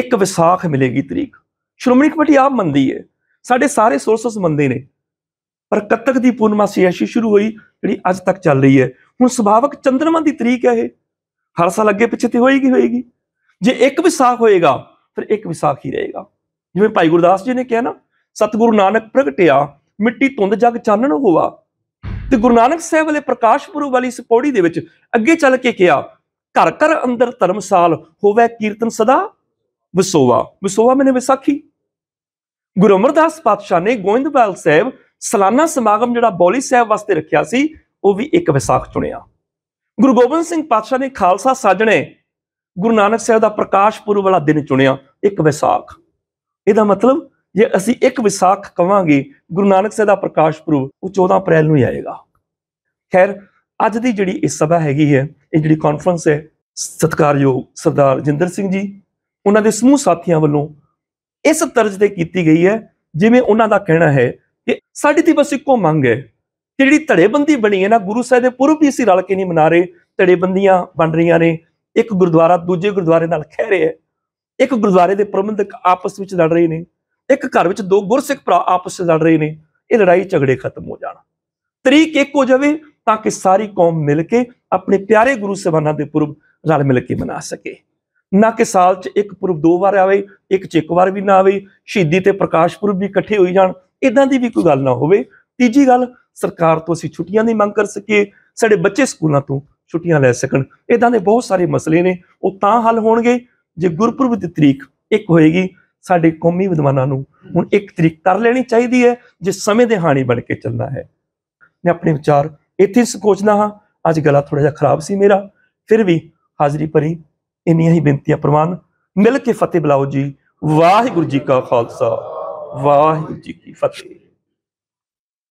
ਇੱਕ ਵਿਸਾਖ ਮਿਲੇਗੀ ਤਰੀਕ ਸ਼੍ਰੋਮਣੀ ਕਮੇਟੀ ਆਪ ਮੰਨਦੀ ਹੈ ਸਾਡੇ ਸਾਰੇ ਸੋਰਸਸ ਮੰਨਦੇ ਨੇ ਪਰ ਕੱਤਕ ਦੀ ਪੂਰਨਮਾਸੀ ਐਸੀ ਸ਼ੁਰੂ ਹੋਈ ਜਿਹੜੀ ਅੱਜ ਤੱਕ ਚੱਲ ਰਹੀ ਹੈ ਹੁਣ ਸੁਭਾਵਕ ਚੰਦਰਮਾ ਦੀ ਤਰੀਕ ਹੈ ਇਹ ਹਰ ਸਾਲ ਅੱਗੇ ਪਿੱਛੇ ਤੇ ਹੋਏਗੀ ਹੋਏਗੀ ਜੇ ਇੱਕ ਵਿਸਾਖ ਹੋਏਗਾ ਫਿਰ ਇੱਕ ਵਿਸਾਖ ਹੀ ਰਹੇਗਾ ਜਿਵੇਂ ਭਾਈ ਗੁਰਦਾਸ ਜੀ ਨੇ ਕਿਹਾ ਨਾ ਸਤਿਗੁਰੂ ਨਾਨਕ ਪ੍ਰਗਟਿਆ ਮਿੱਟੀ ਧੁੰਦ ਜਗ ਚਾਨਣ ਹੋਵਾ ਤੇ ਗੁਰੂ ਨਾਨਕ ਸਾਹਿਬ ਵਾਲੇ ਪ੍ਰਕਾਸ਼ ਪੁਰਬ ਵਾਲੀ ਸਪੋੜੀ ਦੇ ਵਿੱਚ ਅੱਗੇ ਚੱਲ ਕੇ ਕਿਹਾ ਘਰ ਘਰ ਅੰਦਰ ਧਰਮਸਾਲ ਹੋਵੇ ਕੀਰਤਨ ਸਦਾ ਵਸੋਵਾ ਵਸੋਵਾ ਮੈਨੇ ਵਿਸਾਖੀ ਗੁਰੂ ਅਮਰਦਾਸ ਪਾਤਸ਼ਾਹ ਨੇ ਗੋਇੰਦਵਾਲ ਸਾਹਿਬ ਸਾਲਾਨਾ ਸਮਾਗਮ ਜਿਹੜਾ ਬੋਲੀ ਸਾਹਿਬ ਵਾਸਤੇ ਰੱਖਿਆ ਸੀ ਉਹ ਵੀ ਇੱਕ ਵਿਸਾਖ ਚੁਣਿਆ ਗੁਰੂ ਗੋਬਿੰਦ ਸਿੰਘ ਪਾਤਸ਼ਾਹ ਨੇ ਖਾਲਸਾ ਸਾਜਣੇ ਗੁਰੂ ਨਾਨਕ ਸਾਹਿਬ ਦਾ ਪ੍ਰਕਾਸ਼ ਪੁਰਬ ਵਾਲਾ ਦਿਨ ਚੁਣਿਆ ਇੱਕ ਵਿਸਾਖ ਇਹਦਾ ਮਤਲਬ ਜੇ ਅਸੀਂ ਇੱਕ ਵਿਸਾਖ ਕਵਾਂਗੇ ਗੁਰੂ ਨਾਨਕ ਸਾਹਿਬ ਦਾ ਪ੍ਰਕਾਸ਼ ਪੁਰਬ ਉਹ 14 ਅਪ੍ਰੈਲ ਨੂੰ ਹੀ ਆਏਗਾ ਖੈਰ ਅੱਜ ਦੀ ਜਿਹੜੀ ਇਸ ਸਭਾ ਹੈਗੀ ਹੈ ਇਹ ਜਿਹੜੀ ਕਾਨਫਰੰਸ ਹੈ ਸਤਿਕਾਰਯੋਗ ਸਰਦਾਰ ਜਿੰਦਰ ਸਿੰਘ ਜੀ ਉਹਨਾਂ ਦੇ ਸਮੂਹ ਸਾਥੀਆਂ ਵੱਲੋਂ ਇਸ ਤਰਜ਼ ਤੇ ਕੀਤੀ ਗਈ ਹੈ ਜਿਵੇਂ ਉਹਨਾਂ ਦਾ ਕਹਿਣਾ ਹੈ ਕਿ ਸਾਡੀ ਦੀ ਬਸ ਇੱਕੋ ਮੰਗ ਹੈ ਕਿ ਜਿਹੜੀ ਧੜੇਬੰਦੀ ਬਣੀ ਹੈ ਨਾ ਗੁਰੂ ਸਾਹਿਬ ਦੇ ਪੁਰਬ ਵੀ ਅਸੀਂ ਰਲ ਕੇ ਨਹੀਂ ਮਨਾ ਰਹੇ ਧੜੇਬੰਦੀਆਂ ਬਣ ਰਹੀਆਂ ਨੇ ਇੱਕ ਗੁਰਦੁਆਰਾ ਦੂਜੇ ਗੁਰਦੁਆਰੇ ਨਾਲ ਖਹਿ ਰਿਹਾ ਹੈ ਇੱਕ ਗੁਰਦੁਆਰੇ ਦੇ ਪ੍ਰਬੰਧਕ ਆਪਸ ਵਿੱਚ ਲੜ ਰਹੇ ਨੇ ਇੱਕ ਘਰ ਵਿੱਚ ਦੋ ਗੁਰਸਿੱਖ ਭਰਾ ਆਪਸ ਵਿੱਚ ਲੜ ਰਹੇ ਨੇ ਇਹ ਲੜਾਈ ਝਗੜੇ ਖਤਮ ਹੋ ਜਾਣਾ ਤਰੀਕ ਇੱਕ ਹੋ ਜਾਵੇ ਤਾਂ ਕਿ ਸਾਰੀ ਕੌਮ ਮਿਲ ਕੇ ਆਪਣੇ ਪਿਆਰੇ ਗੁਰੂ ਸਵਾਨਾ ਦੇ ਪੁਰਬ ਰਲ ਮਿਲ ਕੇ ਮਨਾ ਸਕੇ ਨਾ ਕਿ ਸਾਲ 'ਚ ਇੱਕ ਪੁਰਬ ਦੋ ਵਾਰ ਆਵੇ ਇੱਕ ਚ ਇੱਕ ਵਾਰ ਵੀ ਨਾ ਆਵੇ ਸ਼ਹੀਦੀ ਤੇ ਪ੍ਰਕਾਸ਼ ਪੁਰਬ ਵੀ ਇਕੱਠੇ ਹੋਈ ਜਾਣ ਇਦਾਂ ਦੀ ਵੀ ਕੋਈ ਗੱਲ ਨਾ ਹੋਵੇ ਤੀਜੀ ਗੱਲ ਸਰਕਾਰ ਤੋਂ ਅਸੀਂ ਛੁੱਟੀਆਂ ਦੀ ਮੰਗ ਕਰ ਸਕੀਏ ਸਾਡੇ ਬੱਚੇ ਸਕੂਲਾਂ ਤੋਂ ਛੁੱਟੀਆਂ ਲੈ ਸਕਣ ਇਦਾਂ ਦੇ ਬਹੁਤ ਸਾਰੇ ਮਸਲੇ ਨੇ ਉਹ ਤਾਂ ਹੱਲ ਹੋਣਗੇ ਜੇ ਗੁਰਪੁਰਬ ਦੀ ਤਰੀਕ ਇੱਕ ਹੋਏਗੀ ਸਾਡੇ ਕੌਮੀ ਵਿਦਵਾਨਾਂ ਨੂੰ ਹੁਣ ਇੱਕ ਤਰੀਕ ਕਰ ਲੈਣੀ ਚਾਹੀਦੀ ਹੈ ਜੇ ਸਮੇਂ ਦੇ ਹਾਣੀ ਬਣ ਕੇ ਚੱਲਣਾ ਹੈ ਮੈਂ ਆਪਣੇ ਵਿਚਾਰ ਇੱਥੇ ਸੋਚਣਾ ਹਾਂ ਅੱਜ ਗਲਾ ਥੋੜਾ ਜਿਹਾ ਖਰਾਬ ਸੀ ਮੇਰਾ ਫਿਰ ਵੀ ਹਾਜ਼ਰੀ ਭਰੀ ਇੰਨੀਆਂ ਹੀ ਬੇਨਤੀਆਂ ਪ੍ਰਵਾਨ ਮਿਲ ਕੇ ਫਤਿਹ ਬਲਾਓ ਜੀ ਵਾਹਿਗੁਰੂ ਜੀ ਕਾ ਖਾਲਸਾ ਵਾਹਿਗੁਰੂ ਜੀ ਕੀ ਫਤਿਹ